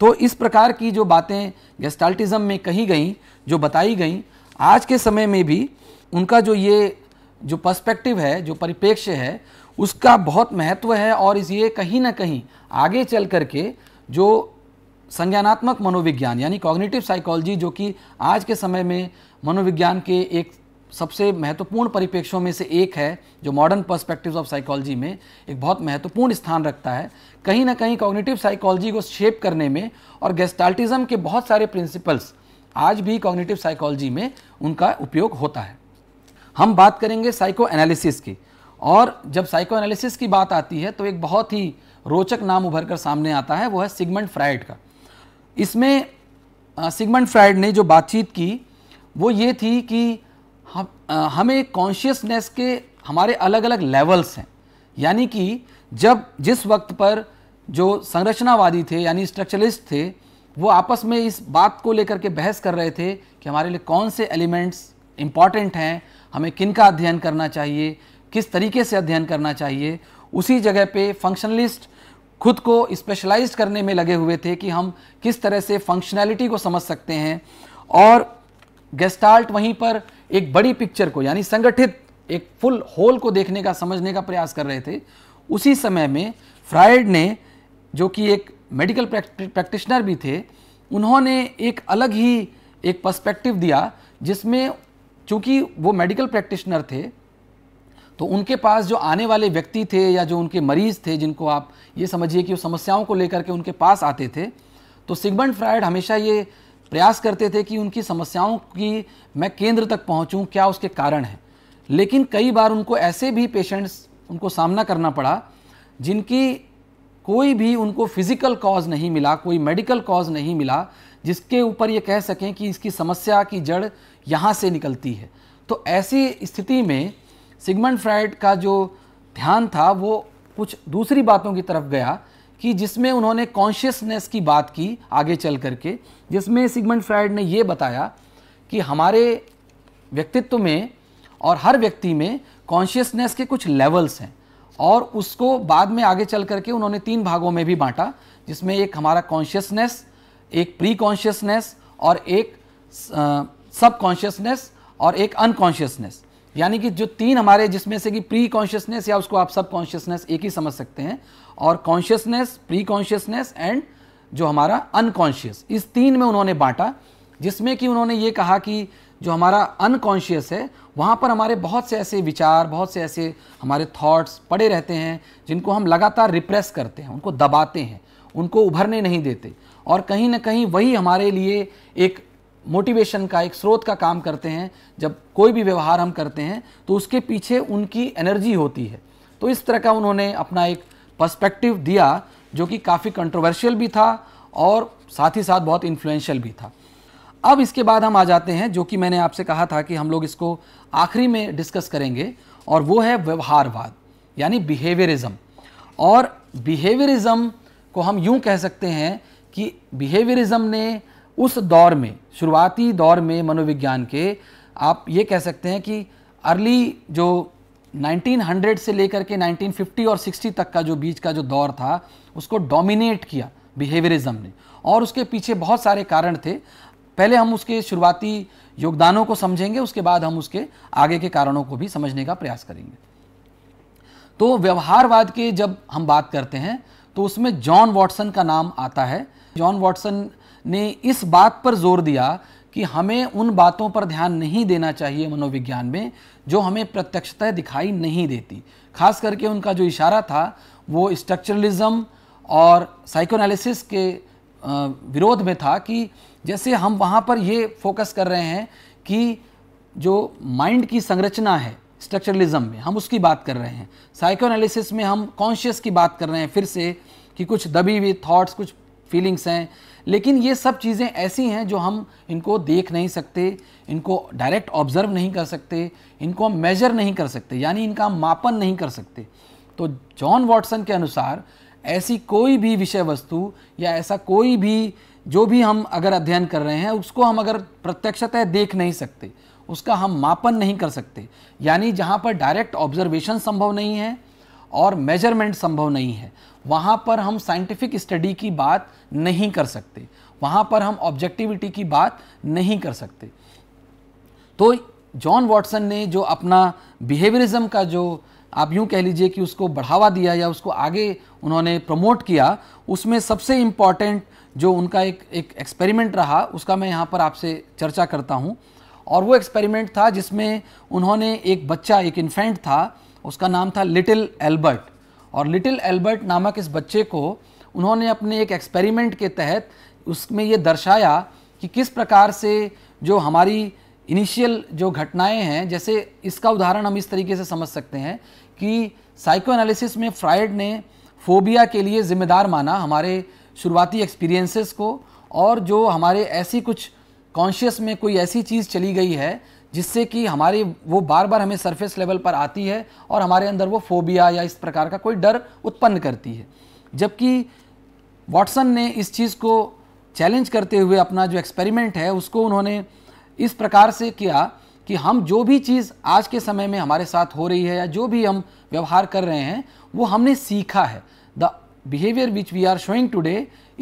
[SPEAKER 1] तो इस प्रकार की जो बातें गेस्टाल्टिज्म में कही गई जो बताई गई आज के समय में भी उनका जो ये जो पर्सपेक्टिव है जो परिप्रेक्ष्य है उसका बहुत महत्व है और इस ये कहीं ना कहीं आगे चल करके जो संज्ञानात्मक मनोविज्ञान यानी कॉग्निटिव साइकोलॉजी जो कि आज के समय में मनोविज्ञान के एक सबसे महत्वपूर्ण परिप्रेक्ष्यों में से एक है जो मॉडर्न पर्सपेक्टिव्स ऑफ साइकोलॉजी में एक बहुत महत्वपूर्ण स्थान रखता है कहीं ना कहीं कॉग्निटिव साइकोलॉजी को शेप करने में और गेस्टाल्टिज्म के बहुत सारे प्रिंसिपल्स आज भी कॉग्निटिव साइकोलॉजी में उनका उपयोग होता है हम बात करेंगे साइको एनालिसिस की और जब साइको एनालिसिस की बात आती है तो एक बहुत ही रोचक नाम उभर कर सामने आता है वो है सिगमंड फ्राइड का इसमें सिगमंड फ्राइड ने जो बातचीत की वो ये थी कि हम हमें कॉन्शियसनेस के हमारे अलग अलग लेवल्स हैं यानी कि जब जिस वक्त पर जो संरचनावादी थे यानी स्ट्रक्चरलिस्ट थे वो आपस में इस बात को लेकर के बहस कर रहे थे कि हमारे लिए कौन से एलिमेंट्स इम्पॉर्टेंट हैं हमें किन का अध्ययन करना चाहिए किस तरीके से अध्ययन करना चाहिए उसी जगह पे फंक्शनलिस्ट खुद को स्पेशलाइज करने में लगे हुए थे कि हम किस तरह से फंक्शनैलिटी को समझ सकते हैं और गेस्टाल्ट वहीं पर एक बड़ी पिक्चर को यानी संगठित एक फुल होल को देखने का समझने का प्रयास कर रहे थे उसी समय में फ्रायड ने जो कि एक मेडिकल प्रैक्टिशनर भी थे उन्होंने एक अलग ही एक पर्सपेक्टिव दिया जिसमें चूंकि वो मेडिकल प्रैक्टिशनर थे तो उनके पास जो आने वाले व्यक्ति थे या जो उनके मरीज थे जिनको आप ये समझिए कि वो समस्याओं को लेकर के उनके पास आते थे तो सिगमंड फ्रायड हमेशा ये प्रयास करते थे कि उनकी समस्याओं की मैं केंद्र तक पहुंचूं क्या उसके कारण हैं लेकिन कई बार उनको ऐसे भी पेशेंट्स उनको सामना करना पड़ा जिनकी कोई भी उनको फिजिकल कॉज नहीं मिला कोई मेडिकल कॉज नहीं मिला जिसके ऊपर ये कह सकें कि इसकी समस्या की जड़ यहाँ से निकलती है तो ऐसी स्थिति में सिगमंड फ्राइड का जो ध्यान था वो कुछ दूसरी बातों की तरफ गया कि जिसमें उन्होंने कॉन्शियसनेस की बात की आगे चल करके जिसमें सिगमंड फ्राइड ने ये बताया कि हमारे व्यक्तित्व में और हर व्यक्ति में कॉन्शियसनेस के कुछ लेवल्स हैं और उसको बाद में आगे चल करके उन्होंने तीन भागों में भी बांटा जिसमें एक हमारा कॉन्शियसनेस एक प्री कॉन्शियसनेस और एक सब कॉन्शियसनेस और एक अनकॉन्शियसनेस यानी कि जो तीन हमारे जिसमें से कि प्री कॉन्शियसनेस या उसको आप सब कॉन्शियसनेस एक ही समझ सकते हैं और कॉन्शियसनेस प्री कॉन्शियसनेस एंड जो हमारा अनकॉन्शियस इस तीन में उन्होंने बांटा जिसमें कि उन्होंने ये कहा कि जो हमारा अनकॉन्शियस है वहाँ पर हमारे बहुत से ऐसे विचार बहुत से ऐसे हमारे थॉट्स पड़े रहते हैं जिनको हम लगातार रिप्रेस करते हैं उनको दबाते हैं उनको उभरने नहीं देते और कहीं ना कहीं वही हमारे लिए एक मोटिवेशन का एक स्रोत का काम करते हैं जब कोई भी व्यवहार हम करते हैं तो उसके पीछे उनकी एनर्जी होती है तो इस तरह का उन्होंने अपना एक पर्सपेक्टिव दिया जो कि काफ़ी कंट्रोवर्शियल भी था और साथ ही साथ बहुत इन्फ्लुएंशियल भी था अब इसके बाद हम आ जाते हैं जो कि मैंने आपसे कहा था कि हम लोग इसको आखिरी में डिस्कस करेंगे और वो है व्यवहारवाद यानी बिहेवियरिज्म और बिहेवियरिज्म को हम यूं कह सकते हैं कि बिहेवियरिज्म ने उस दौर में शुरुआती दौर में मनोविज्ञान के आप ये कह सकते हैं कि अर्ली जो 1900 से लेकर के 1950 और 60 तक का जो बीच का जो दौर था उसको डोमिनेट किया बिहेवियरिज्म ने और उसके पीछे बहुत सारे कारण थे पहले हम उसके शुरुआती योगदानों को समझेंगे उसके बाद हम उसके आगे के कारणों को भी समझने का प्रयास करेंगे तो व्यवहारवाद के जब हम बात करते हैं तो उसमें जॉन वॉटसन का नाम आता है जॉन वॉटसन ने इस बात पर जोर दिया कि हमें उन बातों पर ध्यान नहीं देना चाहिए मनोविज्ञान में जो हमें प्रत्यक्षतः दिखाई नहीं देती खास करके उनका जो इशारा था वो स्ट्रक्चरलिज्म और साइकोनालिसिस के विरोध में था कि जैसे हम वहाँ पर ये फोकस कर रहे हैं कि जो माइंड की संरचना है स्ट्रक्चरलिज्म में हम उसकी बात कर रहे हैं साइकोनालिसिस में हम कॉन्शियस की बात कर रहे हैं फिर से कि कुछ दबी हुई थॉट्स कुछ फीलिंग्स हैं लेकिन ये सब चीज़ें ऐसी हैं जो हम इनको देख नहीं सकते इनको डायरेक्ट ऑब्जर्व नहीं कर सकते इनको हम मेजर नहीं कर सकते यानी इनका मापन नहीं कर सकते तो जॉन वॉटसन के अनुसार ऐसी कोई भी विषय वस्तु या ऐसा कोई भी जो भी हम अगर अध्ययन कर रहे हैं उसको हम अगर प्रत्यक्षतः देख नहीं सकते उसका हम मापन नहीं कर सकते यानी जहाँ पर डायरेक्ट ऑब्जर्वेशन संभव नहीं है और मेजरमेंट संभव नहीं है वहाँ पर हम साइंटिफिक स्टडी की बात नहीं कर सकते वहाँ पर हम ऑब्जेक्टिविटी की बात नहीं कर सकते तो जॉन वॉटसन ने जो अपना बिहेवियरिज्म का जो आप यूँ कह लीजिए कि उसको बढ़ावा दिया या उसको आगे उन्होंने प्रमोट किया उसमें सबसे इम्पॉर्टेंट जो उनका एक एक एक्सपेरिमेंट रहा उसका मैं यहाँ पर आपसे चर्चा करता हूँ और वो एक्सपेरिमेंट था जिसमें उन्होंने एक बच्चा एक इन्फेंट था उसका नाम था लिटिल एल्बर्ट और लिटिल एल्बर्ट नामक इस बच्चे को उन्होंने अपने एक एक्सपेरिमेंट के तहत उसमें ये दर्शाया कि किस प्रकार से जो हमारी इनिशियल जो घटनाएं हैं जैसे इसका उदाहरण हम इस तरीके से समझ सकते हैं कि साइको एनालिसिस में फ्राइड ने फोबिया के लिए ज़िम्मेदार माना हमारे शुरुआती एक्सपीरियंसेस को और जो हमारे ऐसी कुछ कॉन्शियस में कोई ऐसी चीज़ चली गई है जिससे कि हमारी वो बार बार हमें सरफेस लेवल पर आती है और हमारे अंदर वो फोबिया या इस प्रकार का कोई डर उत्पन्न करती है जबकि वॉटसन ने इस चीज़ को चैलेंज करते हुए अपना जो एक्सपेरिमेंट है उसको उन्होंने इस प्रकार से किया कि हम जो भी चीज़ आज के समय में हमारे साथ हो रही है या जो भी हम व्यवहार कर रहे हैं वो हमने सीखा है the behaviour which we are showing today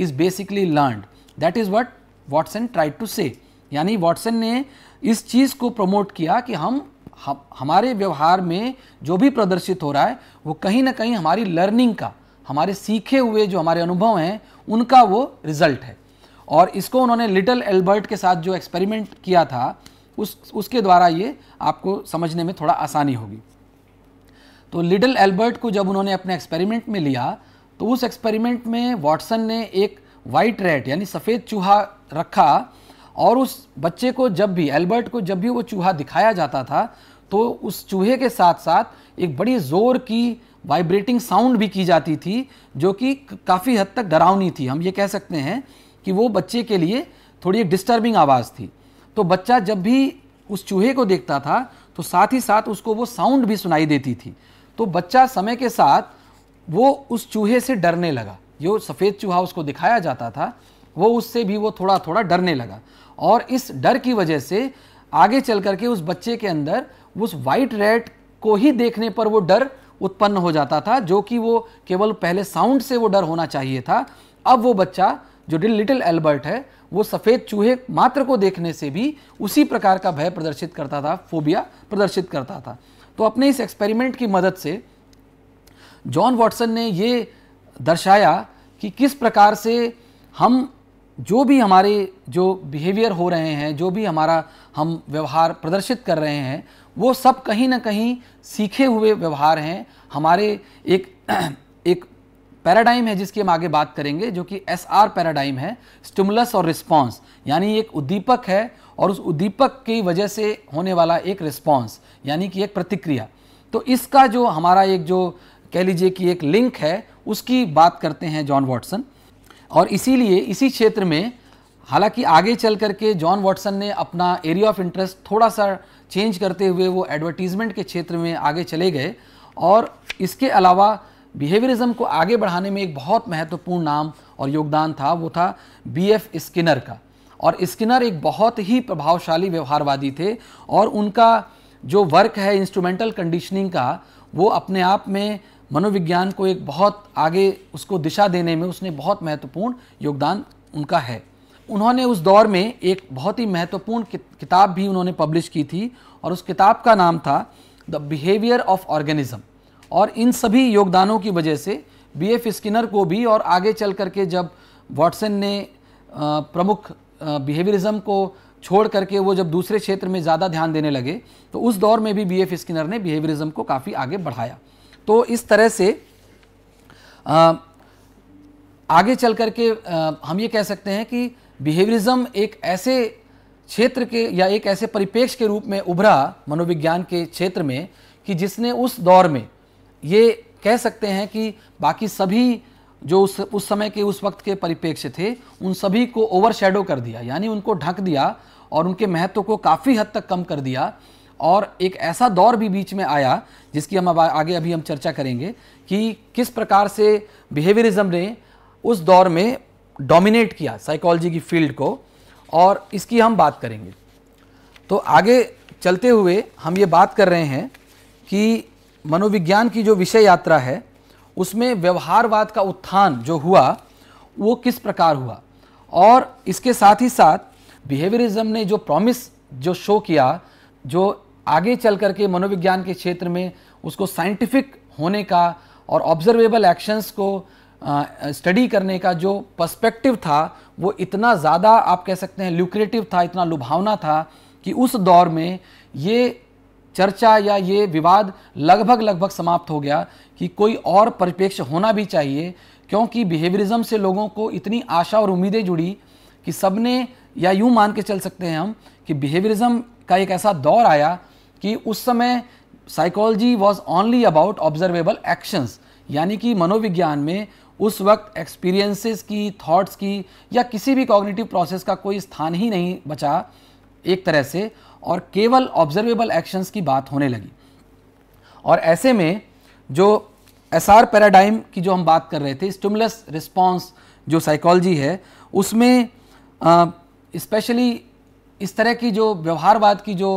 [SPEAKER 1] is basically learned that is what Watson tried to say यानी वॉटसन ने इस चीज़ को प्रमोट किया कि हम हमारे व्यवहार में जो भी प्रदर्शित हो रहा है वो कहीं ना कहीं हमारी लर्निंग का हमारे सीखे हुए जो हमारे अनुभव हैं उनका वो रिजल्ट है और इसको उन्होंने लिटिल एल्बर्ट के साथ जो एक्सपेरिमेंट किया था उस उसके द्वारा ये आपको समझने में थोड़ा आसानी होगी तो लिटिल एल्बर्ट को जब उन्होंने अपने एक्सपेरिमेंट में लिया तो उस एक्सपेरिमेंट में वॉटसन ने एक वाइट रेट यानी सफ़ेद चूहा रखा और उस बच्चे को जब भी एल्बर्ट को जब भी वो चूहा दिखाया जाता था तो उस चूहे के साथ साथ एक बड़ी ज़ोर की वाइब्रेटिंग साउंड भी की जाती थी जो कि काफ़ी हद तक डरावनी थी हम ये कह सकते हैं कि वो बच्चे के लिए थोड़ी डिस्टर्बिंग आवाज़ थी तो बच्चा जब भी उस चूहे को देखता था तो साथ ही साथ उसको वो साउंड भी सुनाई देती थी तो बच्चा समय के साथ वो उस चूहे से डरने लगा जो सफ़ेद चूहा उसको दिखाया जाता था वो उससे भी वो थोड़ा थोड़ा डरने लगा और इस डर की वजह से आगे चल करके उस बच्चे के अंदर उस वाइट रेड को ही देखने पर वो डर उत्पन्न हो जाता था जो कि वो केवल पहले साउंड से वो डर होना चाहिए था अब वो बच्चा जो लिटिल एल्बर्ट है वो सफ़ेद चूहे मात्र को देखने से भी उसी प्रकार का भय प्रदर्शित करता था फोबिया प्रदर्शित करता था तो अपने इस एक्सपेरिमेंट की मदद से जॉन वॉटसन ने ये दर्शाया कि किस प्रकार से हम जो भी हमारे जो बिहेवियर हो रहे हैं जो भी हमारा हम व्यवहार प्रदर्शित कर रहे हैं वो सब कहीं ना कहीं सीखे हुए व्यवहार हैं हमारे एक एक पैराडाइम है जिसकी हम आगे बात करेंगे जो कि एस आर पैराडाइम है स्टिमुलस और रिस्पॉन्स यानी एक उद्दीपक है और उस उद्दीपक की वजह से होने वाला एक रिस्पॉन्स यानी कि एक प्रतिक्रिया तो इसका जो हमारा एक जो कह लीजिए कि एक लिंक है उसकी बात करते हैं जॉन वॉटसन और इसीलिए इसी क्षेत्र में हालांकि आगे चल करके जॉन वॉटसन ने अपना एरिया ऑफ इंटरेस्ट थोड़ा सा चेंज करते हुए वो एडवर्टीज़मेंट के क्षेत्र में आगे चले गए और इसके अलावा बिहेवियरिज्म को आगे बढ़ाने में एक बहुत महत्वपूर्ण नाम और योगदान था वो था बी एफ स्किनर का और स्किनर एक बहुत ही प्रभावशाली व्यवहारवादी थे और उनका जो वर्क है इंस्ट्रूमेंटल कंडीशनिंग का वो अपने आप में मनोविज्ञान को एक बहुत आगे उसको दिशा देने में उसने बहुत महत्वपूर्ण योगदान उनका है उन्होंने उस दौर में एक बहुत ही महत्वपूर्ण किताब भी उन्होंने पब्लिश की थी और उस किताब का नाम था द बिहेवियर ऑफ ऑर्गेनिज्म और इन सभी योगदानों की वजह से बी एफ स्किनर को भी और आगे चल करके जब वॉटसन ने प्रमुख बिहेवियरिज्म को छोड़ करके वो जब दूसरे क्षेत्र में ज़्यादा ध्यान देने लगे तो उस दौर में भी बी एफ स्किनर ने बिहेवियरिज्म को काफ़ी आगे बढ़ाया तो इस तरह से आ, आगे चल करके हम ये कह सकते हैं कि बिहेवियरिज्म एक ऐसे क्षेत्र के या एक ऐसे परिपेक्ष के रूप में उभरा मनोविज्ञान के क्षेत्र में कि जिसने उस दौर में ये कह सकते हैं कि बाकी सभी जो उस उस समय के उस वक्त के परिपेक्ष थे उन सभी को ओवर शेडो कर दिया यानी उनको ढक दिया और उनके महत्व को काफ़ी हद तक कम कर दिया और एक ऐसा दौर भी बीच में आया जिसकी हम आगे अभी हम चर्चा करेंगे कि किस प्रकार से बिहेवियरिज्म ने उस दौर में डोमिनेट किया साइकोलॉजी की फील्ड को और इसकी हम बात करेंगे तो आगे चलते हुए हम ये बात कर रहे हैं कि मनोविज्ञान की जो विषय यात्रा है उसमें व्यवहारवाद का उत्थान जो हुआ वो किस प्रकार हुआ और इसके साथ ही साथ बिहेवियरिज्म ने जो प्रॉमिस जो शो किया जो आगे चल करके मनोविज्ञान के क्षेत्र में उसको साइंटिफिक होने का और ऑब्जर्वेबल एक्शंस को स्टडी करने का जो पर्सपेक्टिव था वो इतना ज़्यादा आप कह सकते हैं ल्यूक्रेटिव था इतना लुभावना था कि उस दौर में ये चर्चा या ये विवाद लगभग लगभग समाप्त हो गया कि कोई और परिप्रेक्ष्य होना भी चाहिए क्योंकि बिहेवियरिज्म से लोगों को इतनी आशा और उम्मीदें जुड़ी कि सबने या यूँ मान के चल सकते हैं हम कि बिहेवियरिज्म का एक ऐसा दौर आया कि उस समय psychology was only about observable actions यानी कि मनोविज्ञान में उस वक्त एक्सपीरियंसेस की थॉट्स की या किसी भी कॉग्निटिव प्रोसेस का कोई स्थान ही नहीं बचा एक तरह से और केवल ऑब्जर्वेबल एक्शंस की बात होने लगी और ऐसे में जो एस आर पैराडाइम की जो हम बात कर रहे थे स्टिमुलस रिस्पॉन्स जो साइकोलॉजी है उसमें स्पेशली इस तरह की जो व्यवहारवाद की जो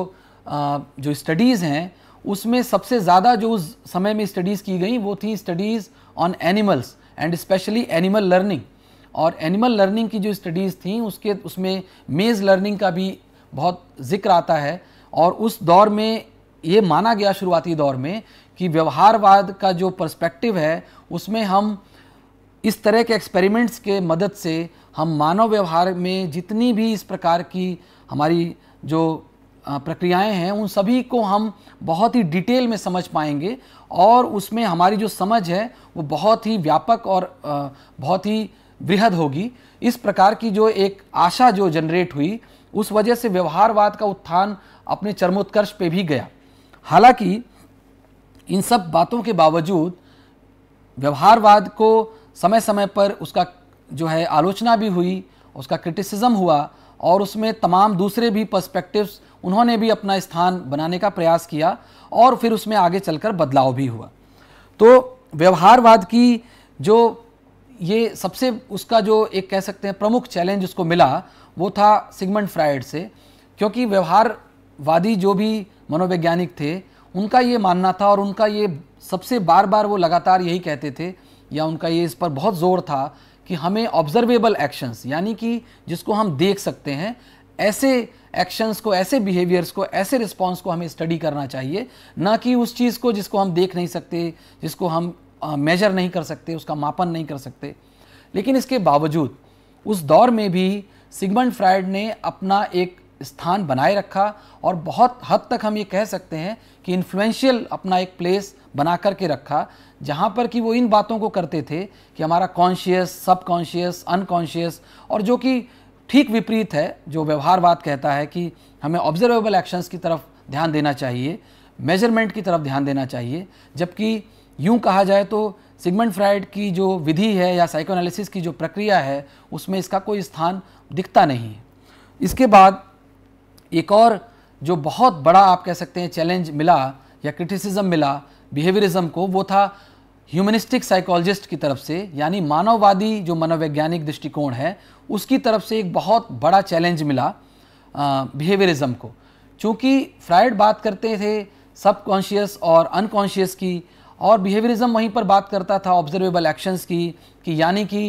[SPEAKER 1] जो स्टडीज़ हैं उसमें सबसे ज़्यादा जो उस समय में स्टडीज़ की गई वो थी studies on animals and specially animal learning और एनिमल लर्निंग की जो स्टडीज़ थी उसके उसमें मेज़ लर्निंग का भी बहुत जिक्र आता है और उस दौर में ये माना गया शुरुआती दौर में कि व्यवहारवाद का जो पर्सपेक्टिव है उसमें हम इस तरह के एक्सपेरिमेंट्स के मदद से हम मानव व्यवहार में जितनी भी इस प्रकार की हमारी जो प्रक्रियाएं हैं उन सभी को हम बहुत ही डिटेल में समझ पाएंगे और उसमें हमारी जो समझ है वो बहुत ही व्यापक और बहुत ही वृहद होगी इस प्रकार की जो एक आशा जो जनरेट हुई उस वजह से व्यवहारवाद का उत्थान अपने चरमोत्कर्ष पे भी गया हालांकि इन सब बातों के बावजूद व्यवहारवाद को समय समय पर उसका जो है आलोचना भी हुई उसका क्रिटिसिज्म हुआ और उसमें तमाम दूसरे भी पर्सपेक्टिव्स उन्होंने भी अपना स्थान बनाने का प्रयास किया और फिर उसमें आगे चलकर बदलाव भी हुआ तो व्यवहारवाद की जो ये सबसे उसका जो एक कह सकते हैं प्रमुख चैलेंज उसको मिला वो था सिगमंड फ्राइड से क्योंकि व्यवहारवादी जो भी मनोवैज्ञानिक थे उनका ये मानना था और उनका ये सबसे बार बार वो लगातार यही कहते थे या उनका ये इस पर बहुत जोर था कि हमें ऑब्जर्वेबल एक्शंस यानी कि जिसको हम देख सकते हैं ऐसे एक्शंस को ऐसे बिहेवियर्स को ऐसे रिस्पॉन्स को हमें स्टडी करना चाहिए ना कि उस चीज़ को जिसको हम देख नहीं सकते जिसको हम मेजर नहीं कर सकते उसका मापन नहीं कर सकते लेकिन इसके बावजूद उस दौर में भी सिगमंड फ्राइड ने अपना एक स्थान बनाए रखा और बहुत हद तक हम ये कह सकते हैं कि इन्फ्लुएंशियल अपना एक प्लेस बना करके रखा जहाँ पर कि वो इन बातों को करते थे कि हमारा कॉन्शियस सब कॉन्शियस अनकॉन्शियस और जो कि ठीक विपरीत है जो व्यवहारवाद कहता है कि हमें ऑब्जर्वेबल एक्शंस की तरफ ध्यान देना चाहिए मेजरमेंट की तरफ ध्यान देना चाहिए जबकि यूँ कहा जाए तो सिगमेंट फ्राइड की जो विधि है या साइकोनालिसिस की जो प्रक्रिया है उसमें इसका कोई स्थान दिखता नहीं है इसके बाद एक और जो बहुत बड़ा आप कह सकते हैं चैलेंज मिला या क्रिटिसिज्म मिला बिहेवियरिज्म को वो था ह्यूमनिस्टिक साइकोलॉजिस्ट की तरफ से यानी मानववादी जो मनोवैज्ञानिक दृष्टिकोण है उसकी तरफ से एक बहुत बड़ा चैलेंज मिला बिहेवियरिज्म को चूँकि फ्राइड बात करते थे सबकॉन्शियस और अनकॉन्शियस की और बिहेवियरिज्म वहीं पर बात करता था ऑब्जर्वेबल एक्शंस की कि यानी कि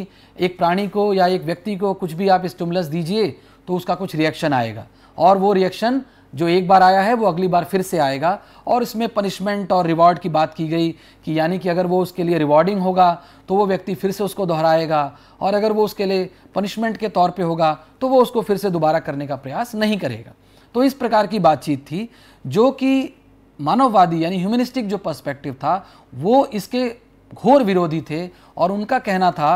[SPEAKER 1] एक प्राणी को या एक व्यक्ति को कुछ भी आप स्टिमुलस दीजिए तो उसका कुछ रिएक्शन आएगा और वो रिएक्शन जो एक बार आया है वो अगली बार फिर से आएगा और इसमें पनिशमेंट और रिवॉर्ड की बात की गई कि यानी कि अगर वो उसके लिए रिवॉर्डिंग होगा तो वो व्यक्ति फिर से उसको दोहराएगा और अगर वो उसके लिए पनिशमेंट के तौर पे होगा तो वो उसको फिर से दोबारा करने का प्रयास नहीं करेगा तो इस प्रकार की बातचीत थी जो कि मानववादी यानी ह्यूमनिस्टिक जो पर्स्पेक्टिव था वो इसके घोर विरोधी थे और उनका कहना था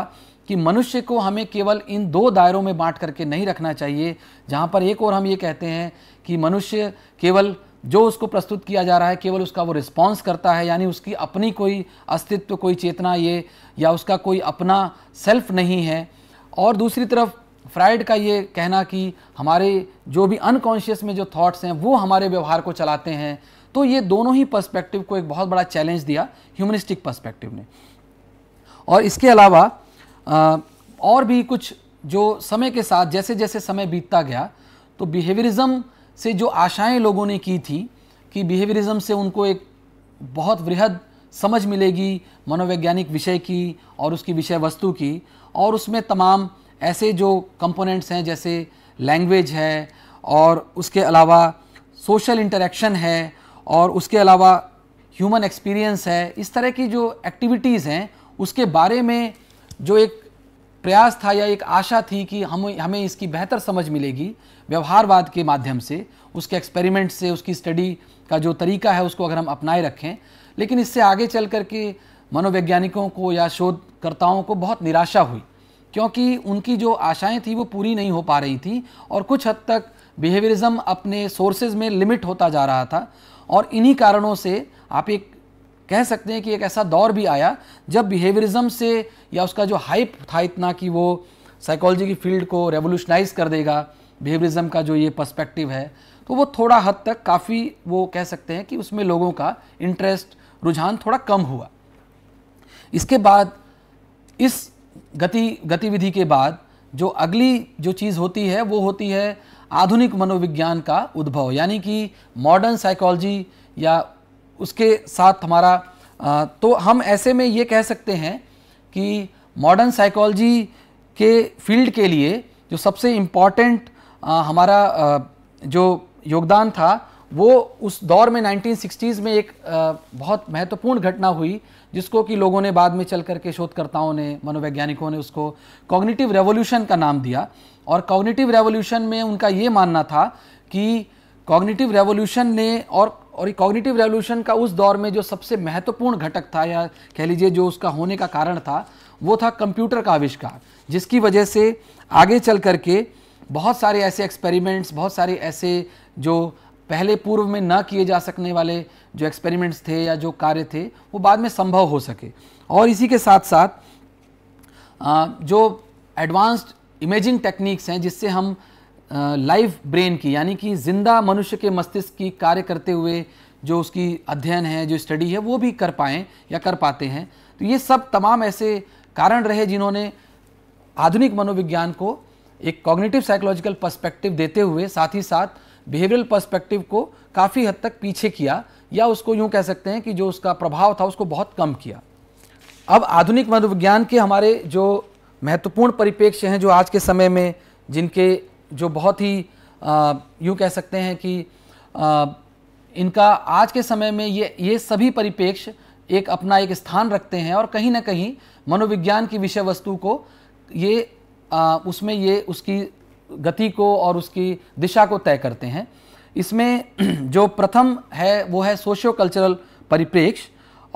[SPEAKER 1] कि मनुष्य को हमें केवल इन दो दायरों में बांट करके नहीं रखना चाहिए जहाँ पर एक और हम ये कहते हैं कि मनुष्य केवल जो उसको प्रस्तुत किया जा रहा है केवल उसका वो रिस्पॉन्स करता है यानी उसकी अपनी कोई अस्तित्व कोई चेतना ये या उसका कोई अपना सेल्फ नहीं है और दूसरी तरफ फ्राइड का ये कहना कि हमारे जो भी अनकॉन्शियस में जो थॉट्स हैं वो हमारे व्यवहार को चलाते हैं तो ये दोनों ही पर्सपेक्टिव को एक बहुत बड़ा चैलेंज दिया ह्यूमनिस्टिक पर्सपेक्टिव ने और इसके अलावा और भी कुछ जो समय के साथ जैसे जैसे समय बीतता गया तो बिहेवियरिज्म से जो आशाएं लोगों ने की थी कि बिहेवियरिज्म से उनको एक बहुत वृहद समझ मिलेगी मनोवैज्ञानिक विषय की और उसकी विषय वस्तु की और उसमें तमाम ऐसे जो कंपोनेंट्स हैं जैसे लैंग्वेज है और उसके अलावा सोशल इंटरेक्शन है और उसके अलावा ह्यूमन एक्सपीरियंस है इस तरह की जो एक्टिविटीज़ हैं उसके बारे में जो एक प्रयास था या एक आशा थी कि हम हमें इसकी बेहतर समझ मिलेगी व्यवहारवाद के माध्यम से उसके एक्सपेरिमेंट से उसकी स्टडी का जो तरीका है उसको अगर हम अपनाए रखें लेकिन इससे आगे चल करके मनोवैज्ञानिकों को या शोधकर्ताओं को बहुत निराशा हुई क्योंकि उनकी जो आशाएं थी वो पूरी नहीं हो पा रही थी और कुछ हद तक बिहेवियरिज्म अपने सोर्सेज में लिमिट होता जा रहा था और इन्हीं कारणों से आप एक कह सकते हैं कि एक ऐसा दौर भी आया जब बिहेवियरिज्म से या उसका जो हाइप था इतना कि वो साइकोलॉजी की फील्ड को रेवोल्यूशनाइज कर देगा बिहेवियरिज्म का जो ये पर्सपेक्टिव है तो वो थोड़ा हद तक काफ़ी वो कह सकते हैं कि उसमें लोगों का इंटरेस्ट रुझान थोड़ा कम हुआ इसके बाद इस गति गतिविधि के बाद जो अगली जो चीज़ होती है वो होती है आधुनिक मनोविज्ञान का उद्भव यानी कि मॉडर्न साइकोलॉजी या उसके साथ हमारा आ, तो हम ऐसे में ये कह सकते हैं कि मॉडर्न साइकोलॉजी के फील्ड के लिए जो सबसे इम्पॉर्टेंट हमारा आ, जो योगदान था वो उस दौर में 1960s में एक आ, बहुत महत्वपूर्ण घटना हुई जिसको कि लोगों ने बाद में चल करके शोधकर्ताओं ने मनोवैज्ञानिकों ने उसको कॉग्निटिव रेवोल्यूशन का नाम दिया और कॉग्निटिव रेवोल्यूशन में उनका ये मानना था कि कॉग्निटिव रेवोल्यूशन ने और और ये कॉग्निटिव रेवोल्यूशन का उस दौर में जो सबसे महत्वपूर्ण घटक था या कह लीजिए जो उसका होने का कारण था वो था कंप्यूटर का आविष्कार जिसकी वजह से आगे चल करके बहुत सारे ऐसे एक्सपेरिमेंट्स बहुत सारे ऐसे जो पहले पूर्व में ना किए जा सकने वाले जो एक्सपेरिमेंट्स थे या जो कार्य थे वो बाद में संभव हो सके और इसी के साथ साथ जो एडवांस्ड इमेजिंग टेक्निक्स हैं जिससे हम लाइव ब्रेन की यानी कि जिंदा मनुष्य के मस्तिष्क की कार्य करते हुए जो उसकी अध्ययन है जो स्टडी है वो भी कर पाएँ या कर पाते हैं तो ये सब तमाम ऐसे कारण रहे जिन्होंने आधुनिक मनोविज्ञान को एक कॉग्निटिव साइकोलॉजिकल पर्सपेक्टिव देते हुए साथ ही साथ बिहेवियरल पर्सपेक्टिव को काफ़ी हद तक पीछे किया या उसको यूँ कह सकते हैं कि जो उसका प्रभाव था उसको बहुत कम किया अब आधुनिक मनोविज्ञान के हमारे जो महत्वपूर्ण परिप्रेक्ष्य हैं जो आज के समय में जिनके जो बहुत ही यूँ कह सकते हैं कि आ, इनका आज के समय में ये ये सभी परिपेक्ष एक अपना एक स्थान रखते हैं और कहीं ना कहीं मनोविज्ञान की विषय वस्तु को ये आ, उसमें ये उसकी गति को और उसकी दिशा को तय करते हैं इसमें जो प्रथम है वो है सोशियो कल्चरल परिप्रेक्ष्य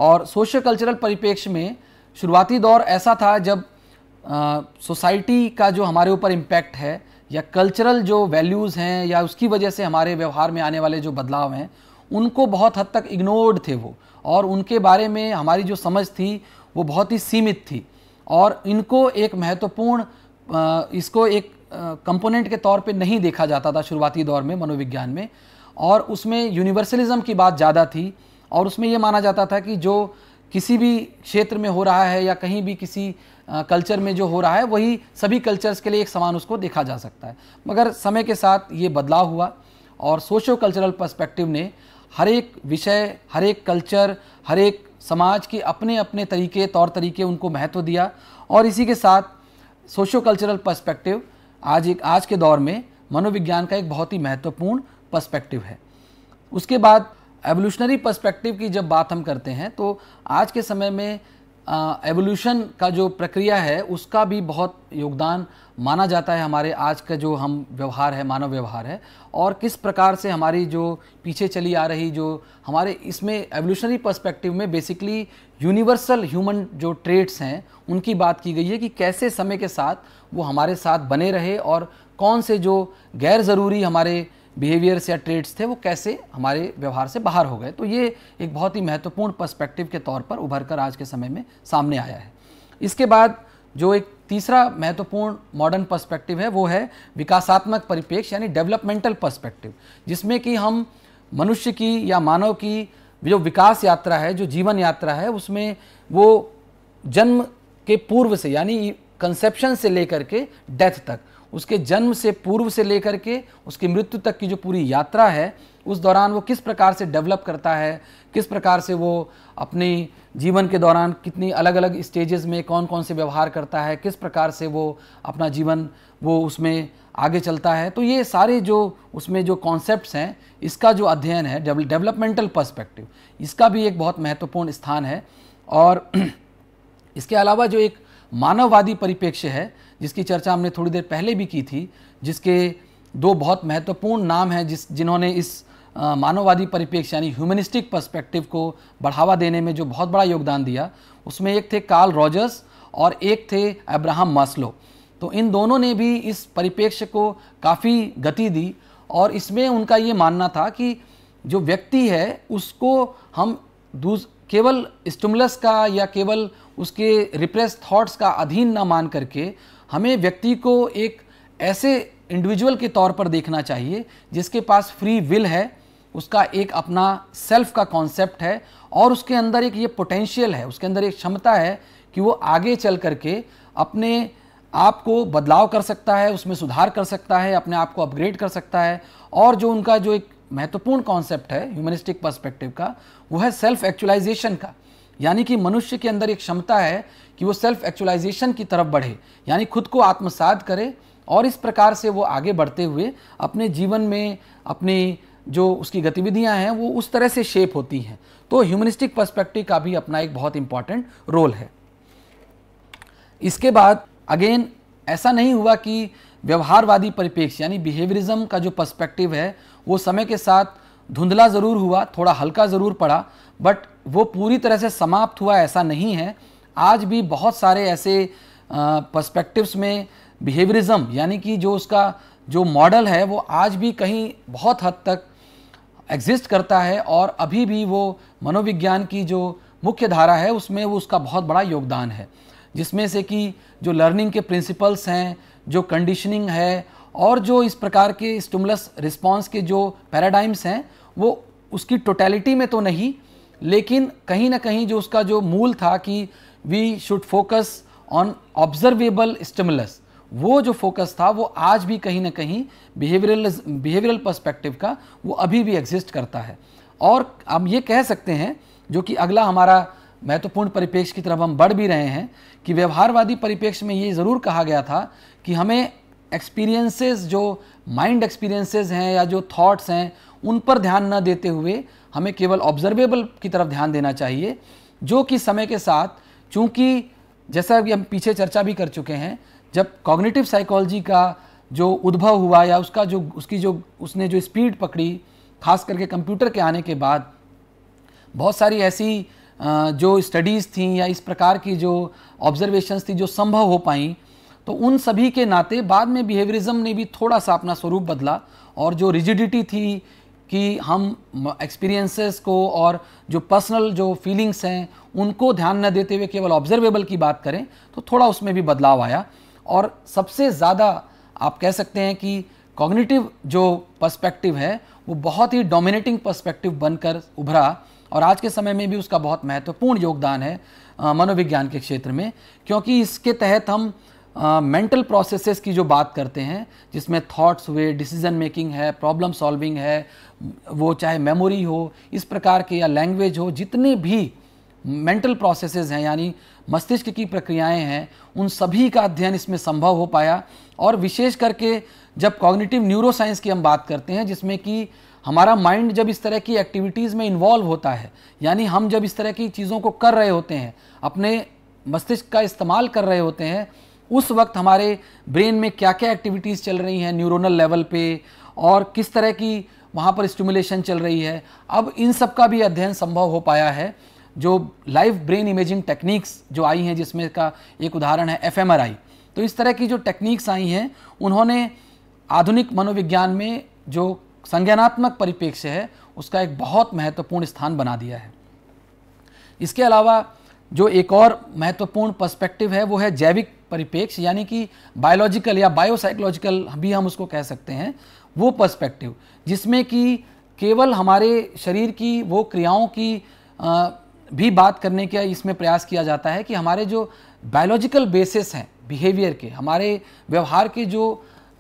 [SPEAKER 1] और सोशियो कल्चरल परिप्रेक्ष्य में शुरुआती दौर ऐसा था जब सोसाइटी का जो हमारे ऊपर इम्पैक्ट है या कल्चरल जो वैल्यूज़ हैं या उसकी वजह से हमारे व्यवहार में आने वाले जो बदलाव हैं उनको बहुत हद तक इग्नोर्ड थे वो और उनके बारे में हमारी जो समझ थी वो बहुत ही सीमित थी और इनको एक महत्वपूर्ण इसको एक कंपोनेंट के तौर पे नहीं देखा जाता था शुरुआती दौर में मनोविज्ञान में और उसमें यूनिवर्सलिज्म की बात ज़्यादा थी और उसमें यह माना जाता था कि जो किसी भी क्षेत्र में हो रहा है या कहीं भी किसी कल्चर में जो हो रहा है वही सभी कल्चर्स के लिए एक समान उसको देखा जा सकता है मगर समय के साथ ये बदलाव हुआ और सोशो कल्चरल पर्सपेक्टिव ने हर एक विषय हर एक कल्चर हर एक समाज के अपने अपने तरीके तौर तरीके उनको महत्व दिया और इसी के साथ सोशो कल्चरल पर्सपेक्टिव आज एक आज के दौर में मनोविज्ञान का एक बहुत ही महत्वपूर्ण पर्सपेक्टिव है उसके बाद एवोल्यूशनरी पर्सपेक्टिव की जब बात हम करते हैं तो आज के समय में एवोल्यूशन का जो प्रक्रिया है उसका भी बहुत योगदान माना जाता है हमारे आज का जो हम व्यवहार है मानव व्यवहार है और किस प्रकार से हमारी जो पीछे चली आ रही जो हमारे इसमें एवोल्यूशनरी पर्सपेक्टिव में बेसिकली यूनिवर्सल ह्यूमन जो ट्रेट्स हैं उनकी बात की गई है कि कैसे समय के साथ वो हमारे साथ बने रहे और कौन से जो गैर ज़रूरी हमारे बिहेवियर्स या ट्रेड्स थे वो कैसे हमारे व्यवहार से बाहर हो गए तो ये एक बहुत ही महत्वपूर्ण पर्सपेक्टिव के तौर पर उभर कर आज के समय में सामने आया है इसके बाद जो एक तीसरा महत्वपूर्ण मॉडर्न पर्सपेक्टिव है वो है विकासात्मक परिप्रेक्ष्य यानी डेवलपमेंटल पर्सपेक्टिव जिसमें कि हम मनुष्य की या मानव की जो विकास यात्रा है जो जीवन यात्रा है उसमें वो जन्म के पूर्व से यानी कंसेप्शन से लेकर के डेथ तक उसके जन्म से पूर्व से लेकर के उसकी मृत्यु तक की जो पूरी यात्रा है उस दौरान वो किस प्रकार से डेवलप करता है किस प्रकार से वो अपने जीवन के दौरान कितनी अलग अलग स्टेजेस में कौन कौन से व्यवहार करता है किस प्रकार से वो अपना जीवन वो उसमें आगे चलता है तो ये सारे जो उसमें जो कॉन्सेप्ट्स हैं इसका जो अध्ययन है डेवलपमेंटल पर्सपेक्टिव इसका भी एक बहुत महत्वपूर्ण स्थान है और इसके अलावा जो एक मानववादी परिप्रेक्ष्य है जिसकी चर्चा हमने थोड़ी देर पहले भी की थी जिसके दो बहुत महत्वपूर्ण नाम हैं जिस जिन्होंने इस मानववादी परिप्रेक्ष्य यानी ह्यूमनिस्टिक पर्सपेक्टिव को बढ़ावा देने में जो बहुत बड़ा योगदान दिया उसमें एक थे कार्ल रॉजर्स और एक थे अब्राहम मास्लो तो इन दोनों ने भी इस परिप्रेक्ष्य को काफ़ी गति दी और इसमें उनका ये मानना था कि जो व्यक्ति है उसको हम दूस केवल स्टिमुलस का या केवल उसके रिप्रेस थॉट्स का अधीन ना मान करके हमें व्यक्ति को एक ऐसे इंडिविजुअल के तौर पर देखना चाहिए जिसके पास फ्री विल है उसका एक अपना सेल्फ का कॉन्सेप्ट है और उसके अंदर एक ये पोटेंशियल है उसके अंदर एक क्षमता है कि वो आगे चल करके अपने आप को बदलाव कर सकता है उसमें सुधार कर सकता है अपने आप को अपग्रेड कर सकता है और जो उनका जो एक महत्वपूर्ण कॉन्सेप्ट है ह्यूमनिस्टिक पर्सपेक्टिव का वो है सेल्फ एक्चुअलाइजेशन का यानी कि मनुष्य के अंदर एक क्षमता है कि वो सेल्फ एक्चुअलाइजेशन की तरफ बढ़े यानी खुद को आत्मसात करे और इस प्रकार से वो आगे बढ़ते हुए अपने जीवन में अपनी जो उसकी गतिविधियां हैं वो उस तरह से शेप होती हैं तो ह्यूमनिस्टिक पर्सपेक्टिव का भी अपना एक बहुत इंपॉर्टेंट रोल है इसके बाद अगेन ऐसा नहीं हुआ कि व्यवहारवादी परिपेक्ष यानी बिहेवियरिज्म का जो पर्सपेक्टिव है वो समय के साथ धुंधला ज़रूर हुआ थोड़ा हल्का ज़रूर पड़ा बट वो पूरी तरह से समाप्त हुआ ऐसा नहीं है आज भी बहुत सारे ऐसे पर्सपेक्टिव्स में बिहेवियरिज्म यानी कि जो उसका जो मॉडल है वो आज भी कहीं बहुत हद तक एग्जिस्ट करता है और अभी भी वो मनोविज्ञान की जो मुख्य धारा है उसमें वो उसका बहुत बड़ा योगदान है जिसमें से कि जो लर्निंग के प्रिंसिपल्स हैं जो कंडीशनिंग है और जो इस प्रकार के स्टमुलस रिस्पॉन्स के जो पैराडाइम्स हैं वो उसकी टोटेलिटी में तो नहीं लेकिन कहीं ना कहीं जो उसका जो मूल था कि we should focus on observable stimulus वो जो फोकस था वो आज भी कहीं ना कहीं बिहेवियरल बिहेवियरल पर्सपेक्टिव का वो अभी भी एग्जिस्ट करता है और हम ये कह सकते हैं जो कि अगला हमारा महत्वपूर्ण परिपेक्ष की तरफ हम बढ़ भी रहे हैं कि व्यवहारवादी परिप्रेक्ष्य में ये ज़रूर कहा गया था कि हमें एक्सपीरियंसेस जो माइंड एक्सपीरियंसेस हैं या जो थॉट्स हैं उन पर ध्यान न देते हुए हमें केवल ऑब्जर्वेबल की तरफ ध्यान देना चाहिए जो कि समय के साथ चूँकि जैसा कि हम पीछे चर्चा भी कर चुके हैं जब कॉग्निटिव साइकोलॉजी का जो उद्भव हुआ या उसका जो उसकी जो उसने जो स्पीड पकड़ी खास करके कंप्यूटर के आने के बाद बहुत सारी ऐसी जो स्टडीज़ थी या इस प्रकार की जो ऑब्जर्वेशंस थी जो संभव हो पाई तो उन सभी के नाते बाद में बिहेवियरिज्म ने भी थोड़ा सा अपना स्वरूप बदला और जो रिजिडिटी थी कि हम एक्सपीरियंसेस को और जो पर्सनल जो फीलिंग्स हैं उनको ध्यान न देते हुए केवल ऑब्जर्वेबल की बात करें तो थोड़ा उसमें भी बदलाव आया और सबसे ज़्यादा आप कह सकते हैं कि कॉग्निटिव जो पर्सपेक्टिव है वो बहुत ही डोमिनेटिंग पर्सपेक्टिव बनकर उभरा और आज के समय में भी उसका बहुत महत्वपूर्ण योगदान है मनोविज्ञान के क्षेत्र में क्योंकि इसके तहत हम मेंटल uh, प्रोसेसेस की जो बात करते हैं जिसमें थॉट्स हुए डिसीजन मेकिंग है प्रॉब्लम सॉल्विंग है वो चाहे मेमोरी हो इस प्रकार के या लैंग्वेज हो जितने भी मेंटल प्रोसेसेस हैं यानी मस्तिष्क की प्रक्रियाएं हैं उन सभी का अध्ययन इसमें संभव हो पाया और विशेष करके जब कॉग्निटिव न्यूरोसाइंस की हम बात करते हैं जिसमें कि हमारा माइंड जब इस तरह की एक्टिविटीज़ में इन्वॉल्व होता है यानी हम जब इस तरह की चीज़ों को कर रहे होते हैं अपने मस्तिष्क का इस्तेमाल कर रहे होते हैं उस वक्त हमारे ब्रेन में क्या क्या एक्टिविटीज़ चल रही हैं न्यूरोनल लेवल पे और किस तरह की वहाँ पर स्टिमुलेशन चल रही है अब इन सब का भी अध्ययन संभव हो पाया है जो लाइव ब्रेन इमेजिंग टेक्निक्स जो आई हैं जिसमें का एक उदाहरण है एफ तो इस तरह की जो टेक्निक्स आई हैं उन्होंने आधुनिक मनोविज्ञान में जो संज्ञानात्मक परिप्रेक्ष्य है उसका एक बहुत महत्वपूर्ण स्थान बना दिया है इसके अलावा जो एक और महत्वपूर्ण पर्सपेक्टिव है वो है जैविक परिपेक्ष यानी कि बायोलॉजिकल या बायोसाइकोलॉजिकल भी हम उसको कह सकते हैं वो पर्सपेक्टिव जिसमें कि केवल हमारे शरीर की वो क्रियाओं की भी बात करने का इसमें प्रयास किया जाता है कि हमारे जो बायोलॉजिकल बेसिस हैं बिहेवियर के हमारे व्यवहार के जो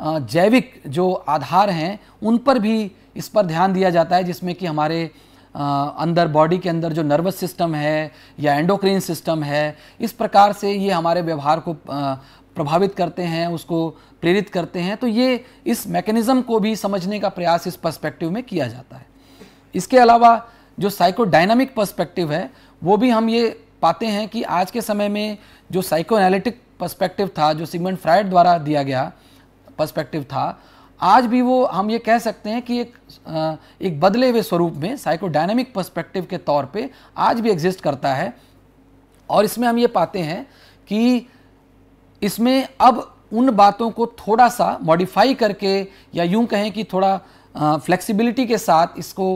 [SPEAKER 1] जैविक जो आधार हैं उन पर भी इस पर ध्यान दिया जाता है जिसमें कि हमारे अंदर बॉडी के अंदर जो नर्वस सिस्टम है या एंडोक्रीन सिस्टम है इस प्रकार से ये हमारे व्यवहार को प्रभावित करते हैं उसको प्रेरित करते हैं तो ये इस मैकेनिज़्म को भी समझने का प्रयास इस पर्सपेक्टिव में किया जाता है इसके अलावा जो साइकोडाइनमिक पर्सपेक्टिव है वो भी हम ये पाते हैं कि आज के समय में जो साइको एनालिटिक पर्सपेक्टिव था जो सिगमेंट फ्राइड द्वारा दिया गया पर्सपेक्टिव था आज भी वो हम ये कह सकते हैं कि एक एक बदले हुए स्वरूप में साइकोडायनेमिक पर्सपेक्टिव के तौर पे आज भी एग्जिस्ट करता है और इसमें हम ये पाते हैं कि इसमें अब उन बातों को थोड़ा सा मॉडिफाई करके या यूं कहें कि थोड़ा फ्लेक्सिबिलिटी के साथ इसको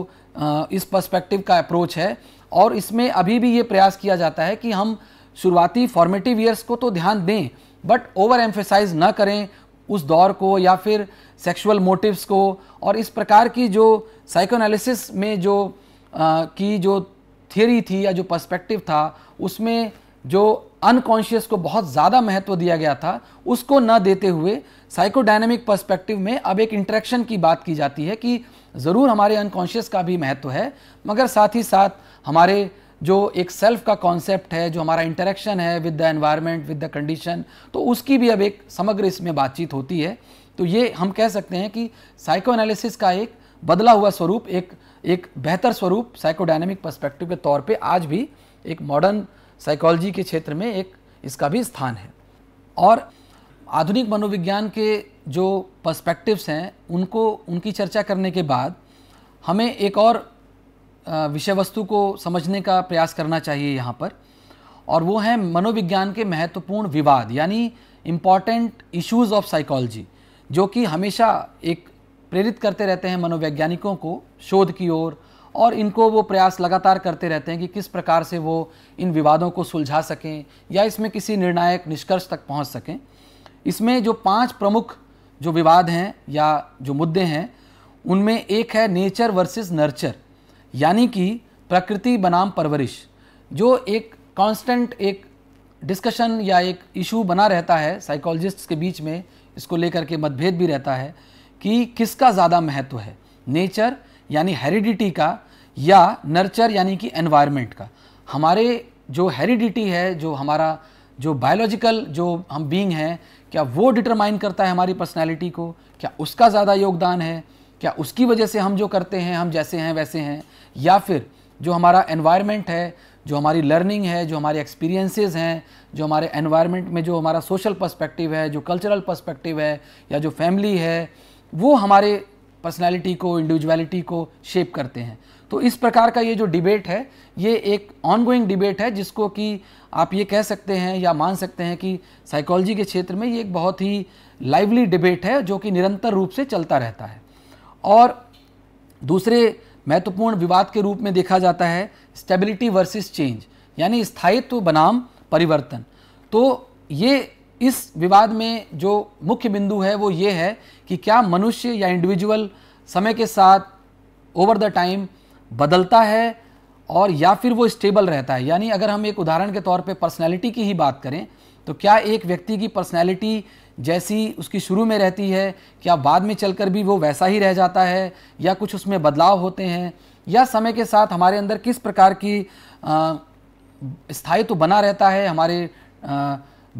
[SPEAKER 1] इस पर्सपेक्टिव का अप्रोच है और इसमें अभी भी ये प्रयास किया जाता है कि हम शुरुआती फॉर्मेटिव ईयर्स को तो ध्यान दें बट ओवर एम्फेसाइज ना करें उस दौर को या फिर सेक्सुअल मोटिव्स को और इस प्रकार की जो साइकोनालिसिस में जो आ, की जो थियरी थी या जो पर्सपेक्टिव था उसमें जो अनकॉन्शियस को बहुत ज़्यादा महत्व दिया गया था उसको न देते हुए साइकोडायनेमिक पर्सपेक्टिव में अब एक इंट्रैक्शन की बात की जाती है कि ज़रूर हमारे अनकॉन्शियस का भी महत्व है मगर साथ ही साथ हमारे जो एक सेल्फ का कॉन्सेप्ट है जो हमारा इंटरेक्शन है with the environment with the condition तो उसकी भी अब एक समग्र इसमें बातचीत होती है तो ये हम कह सकते हैं कि साइको एनालिसिस का एक बदला हुआ स्वरूप एक एक बेहतर स्वरूप साइकोडायनेमिक पर्सपेक्टिव के तौर पे आज भी एक मॉडर्न साइकोलॉजी के क्षेत्र में एक इसका भी स्थान है और आधुनिक मनोविज्ञान के जो पर्सपेक्टिव्स हैं उनको उनकी चर्चा करने के बाद हमें एक और विषय वस्तु को समझने का प्रयास करना चाहिए यहाँ पर और वो है मनोविज्ञान के महत्वपूर्ण विवाद यानी इम्पॉर्टेंट इश्यूज ऑफ साइकोलॉजी जो कि हमेशा एक प्रेरित करते रहते हैं मनोवैज्ञानिकों को शोध की ओर और, और इनको वो प्रयास लगातार करते रहते हैं कि किस प्रकार से वो इन विवादों को सुलझा सकें या इसमें किसी निर्णायक निष्कर्ष तक पहुंच सकें इसमें जो पांच प्रमुख जो विवाद हैं या जो मुद्दे हैं उनमें एक है नेचर वर्सेस नर्चर यानी कि प्रकृति बनाम परवरिश जो एक कांस्टेंट एक डिस्कशन या एक इशू बना रहता है साइकोलॉजिस्ट्स के बीच में इसको लेकर के मतभेद भी रहता है कि किसका ज़्यादा महत्व है नेचर यानी हेरिडिटी का या नर्चर यानी कि एनवायरनमेंट का हमारे जो हेरिडिटी है जो हमारा जो बायोलॉजिकल जो हम बींग हैं क्या वो डिटरमाइन करता है हमारी पर्सनैलिटी को क्या उसका ज़्यादा योगदान है क्या उसकी वजह से हम जो करते हैं हम जैसे हैं वैसे हैं या फिर जो हमारा एनवायरनमेंट है जो हमारी लर्निंग है जो हमारे एक्सपीरियंसेस हैं जो हमारे एनवायरनमेंट में जो हमारा सोशल पर्सपेक्टिव है जो कल्चरल पर्सपेक्टिव है या जो फैमिली है वो हमारे पर्सनैलिटी को इंडिविजुअलिटी को शेप करते हैं तो इस प्रकार का ये जो डिबेट है ये एक ऑनगोइंग डिबेट है जिसको कि आप ये कह सकते हैं या मान सकते हैं कि साइकोलॉजी के क्षेत्र में ये एक बहुत ही लाइवली डिबेट है जो कि निरंतर रूप से चलता रहता है और दूसरे महत्वपूर्ण विवाद के रूप में देखा जाता है स्टेबिलिटी वर्सेस चेंज यानी स्थायित्व बनाम परिवर्तन तो ये इस विवाद में जो मुख्य बिंदु है वो ये है कि क्या मनुष्य या इंडिविजुअल समय के साथ ओवर द टाइम बदलता है और या फिर वो स्टेबल रहता है यानी अगर हम एक उदाहरण के तौर पे पर्सनैलिटी की ही बात करें तो क्या एक व्यक्ति की पर्सनैलिटी जैसी उसकी शुरू में रहती है क्या बाद में चलकर भी वो वैसा ही रह जाता है या कुछ उसमें बदलाव होते हैं या समय के साथ हमारे अंदर किस प्रकार की स्थायित्व तो बना रहता है हमारे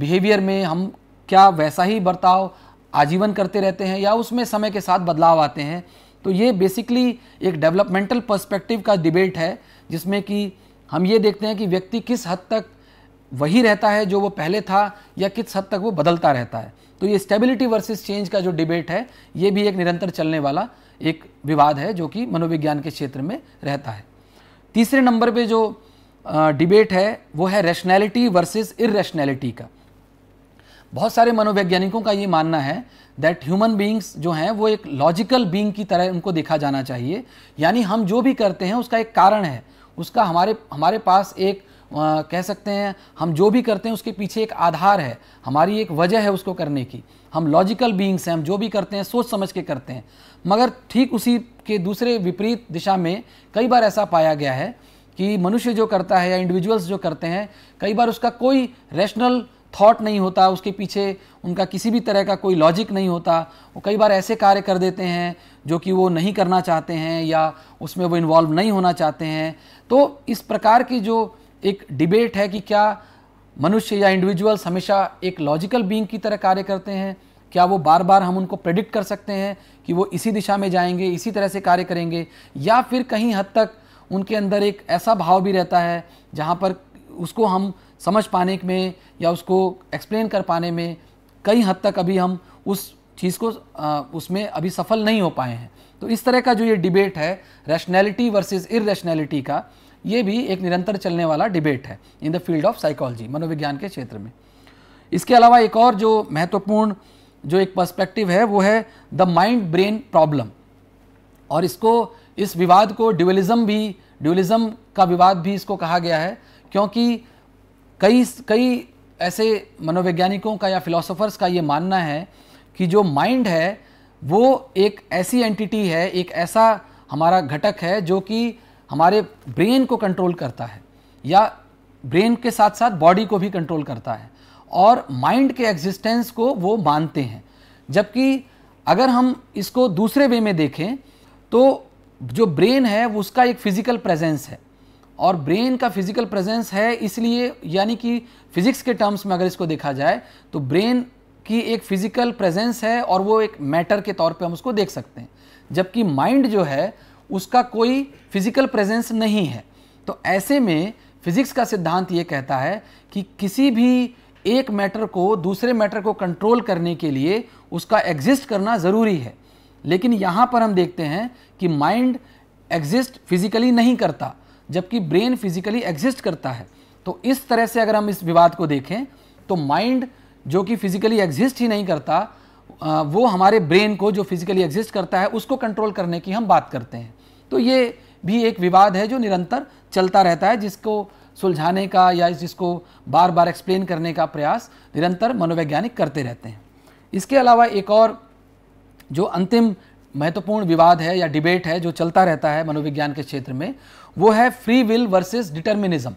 [SPEAKER 1] बिहेवियर में हम क्या वैसा ही बर्ताव आजीवन करते रहते हैं या उसमें समय के साथ बदलाव आते हैं तो ये बेसिकली एक डेवलपमेंटल पर्सपेक्टिव का डिबेट है जिसमें कि हम ये देखते हैं कि व्यक्ति किस हद तक वही रहता है जो वो पहले था या किस हद तक वो बदलता रहता है तो ये स्टेबिलिटी वर्सेस चेंज का जो डिबेट है ये भी एक निरंतर चलने वाला एक विवाद है जो कि मनोविज्ञान के क्षेत्र में रहता है तीसरे नंबर पे जो डिबेट है वो है रैशनैलिटी वर्सेस इरेशनैलिटी का बहुत सारे मनोवैज्ञानिकों का ये मानना है दैट ह्यूमन बींग्स जो हैं वो एक लॉजिकल बींग की तरह उनको देखा जाना चाहिए यानी हम जो भी करते हैं उसका एक कारण है उसका हमारे हमारे पास एक कह सकते हैं हम जो भी करते हैं उसके पीछे एक आधार है हमारी एक वजह है उसको करने की हम लॉजिकल बींग्स हैं हम जो भी करते हैं सोच समझ के करते हैं मगर ठीक उसी के दूसरे विपरीत दिशा में कई बार ऐसा पाया गया है कि मनुष्य जो करता है या इंडिविजुअल्स जो करते हैं कई बार उसका कोई रैशनल थॉट नहीं होता उसके पीछे उनका किसी भी तरह का कोई लॉजिक नहीं होता वो कई बार ऐसे कार्य कर देते हैं जो कि वो नहीं करना चाहते हैं या उसमें वो इन्वॉल्व नहीं होना चाहते हैं तो इस प्रकार की जो एक डिबेट है कि क्या मनुष्य या इंडिविजुअल्स हमेशा एक लॉजिकल बींग की तरह कार्य करते हैं क्या वो बार बार हम उनको प्रेडिक्ट कर सकते हैं कि वो इसी दिशा में जाएंगे इसी तरह से कार्य करेंगे या फिर कहीं हद तक उनके अंदर एक ऐसा भाव भी रहता है जहाँ पर उसको हम समझ पाने में या उसको एक्सप्लेन कर पाने में कई हद तक अभी हम उस चीज़ को उसमें अभी सफल नहीं हो पाए हैं तो इस तरह का जो ये डिबेट है रैशनैलिटी वर्सेस इरेशनैलिटी का ये भी एक निरंतर चलने वाला डिबेट है in the field of psychology मनोविज्ञान के क्षेत्र में इसके अलावा एक और जो महत्वपूर्ण जो एक पर्सपेक्टिव है वो है द माइंड ब्रेन प्रॉब्लम और इसको इस विवाद को ड्यूलिज्म भी ड्यूलिज्म का विवाद भी इसको कहा गया है क्योंकि कई कई ऐसे मनोवैज्ञानिकों का या फिलोसोफर्स का ये मानना है कि जो माइंड है वो एक ऐसी एंटिटी है एक ऐसा हमारा घटक है जो कि हमारे ब्रेन को कंट्रोल करता है या ब्रेन के साथ साथ बॉडी को भी कंट्रोल करता है और माइंड के एग्जिस्टेंस को वो मानते हैं जबकि अगर हम इसको दूसरे वे में देखें तो जो ब्रेन है उसका एक फिज़िकल प्रेजेंस है और ब्रेन का फिज़िकल प्रेजेंस है इसलिए यानी कि फिज़िक्स के टर्म्स में अगर इसको देखा जाए तो ब्रेन की एक फिज़िकल प्रेजेंस है और वो एक मैटर के तौर पे हम उसको देख सकते हैं जबकि माइंड जो है उसका कोई फिजिकल प्रेजेंस नहीं है तो ऐसे में फिजिक्स का सिद्धांत ये कहता है कि किसी भी एक मैटर को दूसरे मैटर को कंट्रोल करने के लिए उसका एग्जिस्ट करना ज़रूरी है लेकिन यहाँ पर हम देखते हैं कि माइंड एग्जिस्ट फिजिकली नहीं करता जबकि ब्रेन फिजिकली एग्जिस्ट करता है तो इस तरह से अगर हम इस विवाद को देखें तो माइंड जो कि फिजिकली एग्जिस्ट ही नहीं करता वो हमारे ब्रेन को जो फिजिकली एग्जिस्ट करता है उसको कंट्रोल करने की हम बात करते हैं तो ये भी एक विवाद है जो निरंतर चलता रहता है जिसको सुलझाने का या जिसको बार बार एक्सप्लेन करने का प्रयास निरंतर मनोवैज्ञानिक करते रहते हैं इसके अलावा एक और जो अंतिम महत्वपूर्ण विवाद है या डिबेट है जो चलता रहता है मनोविज्ञान के क्षेत्र में वो है फ्री विल वर्सेस डिटर्मिनिज्म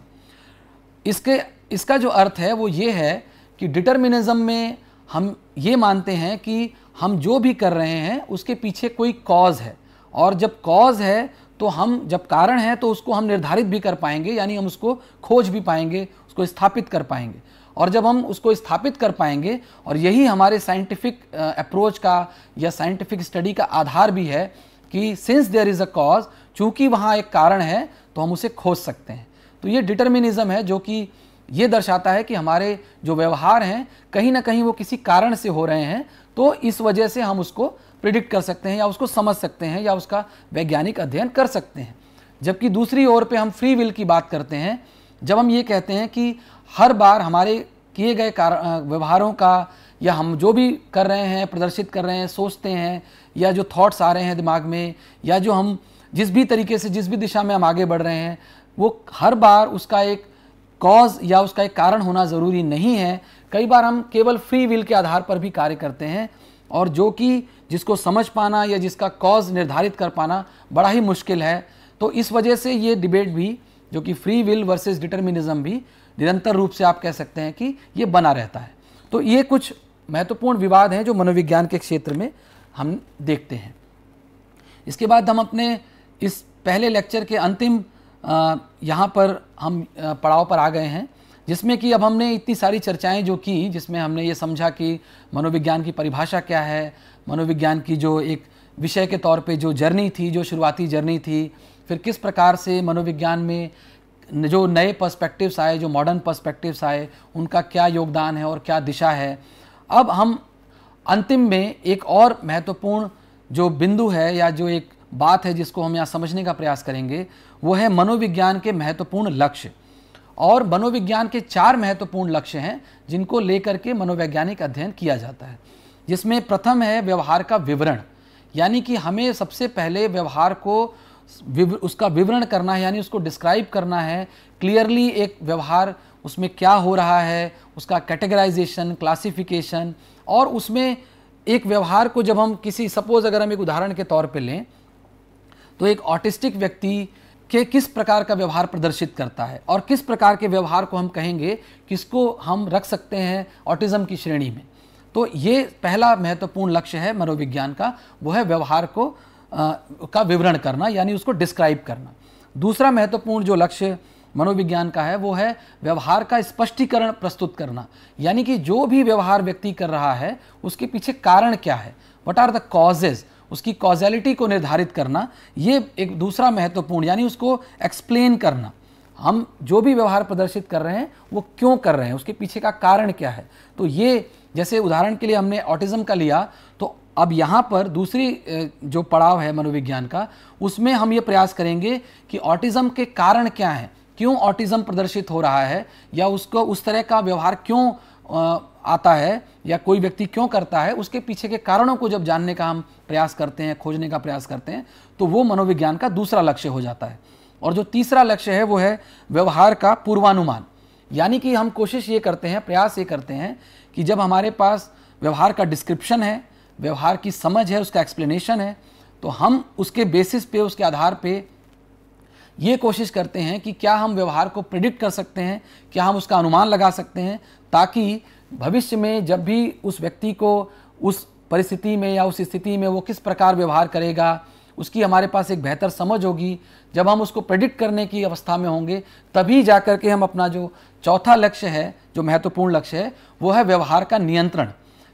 [SPEAKER 1] इसके इसका जो अर्थ है वो ये है कि डिटर्मिनिज्म में हम ये मानते हैं कि हम जो भी कर रहे हैं उसके पीछे कोई कॉज है और जब कॉज है तो हम जब कारण है तो उसको हम निर्धारित भी कर पाएंगे यानी हम उसको खोज भी पाएंगे उसको स्थापित कर पाएंगे और जब हम उसको स्थापित कर पाएंगे और यही हमारे साइंटिफिक अप्रोच uh, का या साइंटिफिक स्टडी का आधार भी है कि since there is a cause चूंकि वहाँ एक कारण है तो हम उसे खोज सकते हैं तो ये डिटर्मिनिज्म है जो कि ये दर्शाता है कि हमारे जो व्यवहार हैं कहीं ना कहीं वो किसी कारण से हो रहे हैं तो इस वजह से हम उसको प्रिडिक्ट कर सकते हैं या उसको समझ सकते हैं या उसका वैज्ञानिक अध्ययन कर सकते हैं जबकि दूसरी ओर पे हम फ्री विल की बात करते हैं जब हम ये कहते हैं कि हर बार हमारे किए गए व्यवहारों का या हम जो भी कर रहे हैं प्रदर्शित कर रहे हैं सोचते हैं या जो थॉट्स आ रहे हैं दिमाग में या जो हम जिस भी तरीके से जिस भी दिशा में हम आगे बढ़ रहे हैं वो हर बार उसका एक कॉज या उसका एक कारण होना ज़रूरी नहीं है कई बार हम केवल फ्री विल के आधार पर भी कार्य करते हैं और जो कि जिसको समझ पाना या जिसका कॉज निर्धारित कर पाना बड़ा ही मुश्किल है तो इस वजह से ये डिबेट भी जो कि फ्री विल वर्सेस डिटर्मिनिज्म भी निरंतर रूप से आप कह सकते हैं कि ये बना रहता है तो ये कुछ महत्वपूर्ण विवाद हैं जो मनोविज्ञान के क्षेत्र में हम देखते हैं इसके बाद हम अपने इस पहले लेक्चर के अंतिम यहाँ पर हम पड़ाव पर आ गए हैं जिसमें कि अब हमने इतनी सारी चर्चाएं जो की जिसमें हमने ये समझा कि मनोविज्ञान की परिभाषा क्या है मनोविज्ञान की जो एक विषय के तौर पे जो जर्नी थी जो शुरुआती जर्नी थी फिर किस प्रकार से मनोविज्ञान में जो नए पर्सपेक्टिव्स आए जो मॉडर्न पर्सपेक्टिव्स आए उनका क्या योगदान है और क्या दिशा है अब हम अंतिम में एक और महत्वपूर्ण जो बिंदु है या जो एक बात है जिसको हम यहाँ समझने का प्रयास करेंगे वो है मनोविज्ञान के महत्वपूर्ण लक्ष्य और मनोविज्ञान के चार महत्वपूर्ण लक्ष्य हैं जिनको लेकर के मनोवैज्ञानिक अध्ययन किया जाता है जिसमें प्रथम है व्यवहार का विवरण यानी कि हमें सबसे पहले व्यवहार को विव, उसका विवरण करना है यानी उसको डिस्क्राइब करना है क्लियरली एक व्यवहार उसमें क्या हो रहा है उसका कैटेगराइजेशन क्लासिफिकेशन और उसमें एक व्यवहार को जब हम किसी सपोज अगर हम एक उदाहरण के तौर पे लें तो एक ऑटिस्टिक व्यक्ति के किस प्रकार का व्यवहार प्रदर्शित करता है और किस प्रकार के व्यवहार को हम कहेंगे किसको हम रख सकते हैं ऑटिज्म की श्रेणी में तो ये पहला महत्वपूर्ण लक्ष्य है मनोविज्ञान का वो है व्यवहार को आ, का विवरण करना यानी उसको डिस्क्राइब करना दूसरा महत्वपूर्ण जो लक्ष्य मनोविज्ञान का है वो है व्यवहार का स्पष्टीकरण प्रस्तुत करना यानी कि जो भी व्यवहार व्यक्ति कर रहा है उसके पीछे कारण क्या है वट आर द कॉजेज़ उसकी कॉजैलिटी को निर्धारित करना ये एक दूसरा महत्वपूर्ण यानी उसको एक्सप्लेन करना हम जो भी व्यवहार प्रदर्शित कर रहे हैं वो क्यों कर रहे हैं उसके पीछे का कारण क्या है तो ये जैसे उदाहरण के लिए हमने ऑटिज़म का लिया तो अब यहाँ पर दूसरी जो पड़ाव है मनोविज्ञान का उसमें हम ये प्रयास करेंगे कि ऑटिज़म के कारण क्या हैं क्यों ऑटिज़म प्रदर्शित हो रहा है या उसको उस तरह का व्यवहार क्यों आता है या कोई व्यक्ति क्यों करता है उसके पीछे के कारणों को जब जानने का हम प्रयास करते हैं खोजने का प्रयास करते हैं तो वो मनोविज्ञान का दूसरा लक्ष्य हो जाता है और जो तीसरा लक्ष्य है वो है व्यवहार का पूर्वानुमान यानी कि हम कोशिश ये करते हैं प्रयास ये करते हैं कि जब हमारे पास व्यवहार का डिस्क्रिप्शन है व्यवहार की समझ है उसका एक्सप्लेनेशन है तो हम उसके बेसिस पे उसके आधार पे ये कोशिश करते हैं कि क्या हम व्यवहार को प्रिडिक्ट कर सकते हैं क्या हम उसका अनुमान लगा सकते हैं ताकि भविष्य में जब भी उस व्यक्ति को उस परिस्थिति में या उस स्थिति में वो किस प्रकार व्यवहार करेगा उसकी हमारे पास एक बेहतर समझ होगी जब हम उसको प्रेडिक्ट करने की अवस्था में होंगे तभी जा कर के हम अपना जो चौथा लक्ष्य है जो महत्वपूर्ण लक्ष्य है वो है व्यवहार का नियंत्रण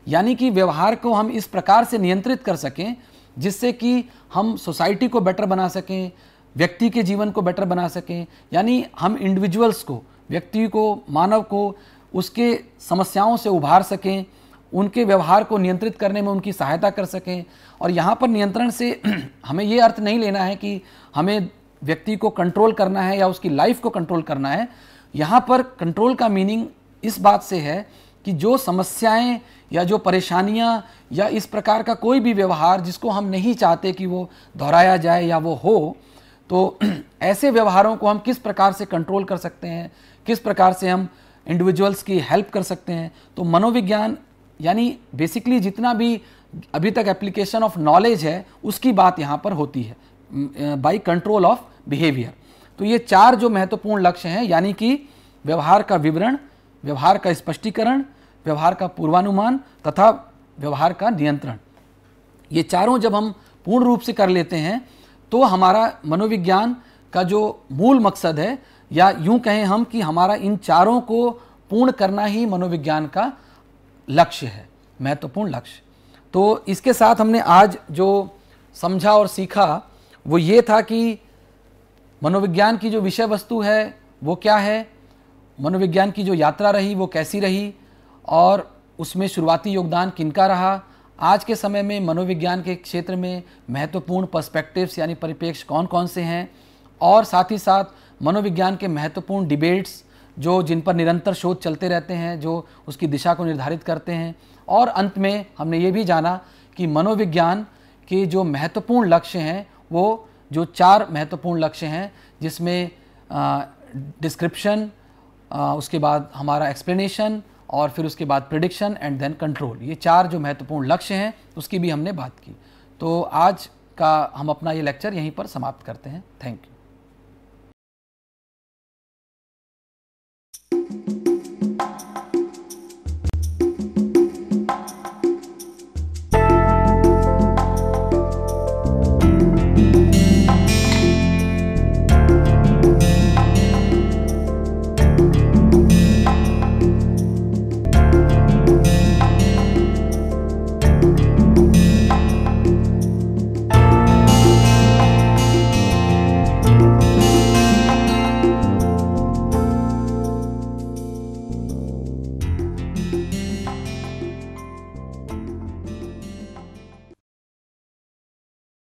[SPEAKER 1] यानी कि व्यवहार को हम इस प्रकार से नियंत्रित कर सकें जिससे कि हम सोसाइटी को बेटर बना सकें व्यक्ति के जीवन को बेटर बना सकें यानी हम इंडिविजुअल्स को व्यक्ति को मानव को उसके समस्याओं से उभार सकें उनके व्यवहार को नियंत्रित करने में उनकी सहायता कर सकें और यहाँ पर नियंत्रण से हमें ये अर्थ नहीं लेना है कि हमें व्यक्ति को कंट्रोल करना है या उसकी लाइफ को कंट्रोल करना है यहाँ पर कंट्रोल का मीनिंग इस बात से है कि जो समस्याएं या जो परेशानियां या इस प्रकार का कोई भी व्यवहार जिसको हम नहीं चाहते कि वो दोहराया जाए या वो हो तो ऐसे व्यवहारों को हम किस प्रकार से कंट्रोल कर सकते हैं किस प्रकार से हम इंडिविजुअल्स की हेल्प कर सकते हैं तो मनोविज्ञान यानी बेसिकली जितना भी अभी तक एप्लीकेशन ऑफ नॉलेज है उसकी बात यहाँ पर होती है बाय कंट्रोल ऑफ बिहेवियर तो ये चार जो महत्वपूर्ण लक्ष्य हैं यानी कि व्यवहार का विवरण व्यवहार का स्पष्टीकरण व्यवहार का पूर्वानुमान तथा व्यवहार का नियंत्रण ये चारों जब हम पूर्ण रूप से कर लेते हैं तो हमारा मनोविज्ञान का जो मूल मकसद है या यूं कहें हम कि हमारा इन चारों को पूर्ण करना ही मनोविज्ञान का लक्ष्य है महत्वपूर्ण लक्ष्य तो इसके साथ हमने आज जो समझा और सीखा वो ये था कि मनोविज्ञान की जो विषय वस्तु है वो क्या है मनोविज्ञान की जो यात्रा रही वो कैसी रही और उसमें शुरुआती योगदान किनका रहा आज के समय में मनोविज्ञान के क्षेत्र में महत्वपूर्ण पर्सपेक्टिव्स यानी परिप्रेक्ष्य कौन कौन से हैं और साथ ही साथ मनोविज्ञान के महत्वपूर्ण डिबेट्स जो जिन पर निरंतर शोध चलते रहते हैं जो उसकी दिशा को निर्धारित करते हैं और अंत में हमने ये भी जाना कि मनोविज्ञान के जो महत्वपूर्ण लक्ष्य हैं वो जो चार महत्वपूर्ण लक्ष्य हैं जिसमें डिस्क्रिप्शन उसके बाद हमारा एक्सप्लेनेशन और फिर उसके बाद प्रिडिक्शन एंड देन कंट्रोल ये चार जो महत्वपूर्ण लक्ष्य हैं उसकी भी हमने बात की तो आज का हम अपना ये लेक्चर यहीं पर समाप्त करते हैं थैंक यू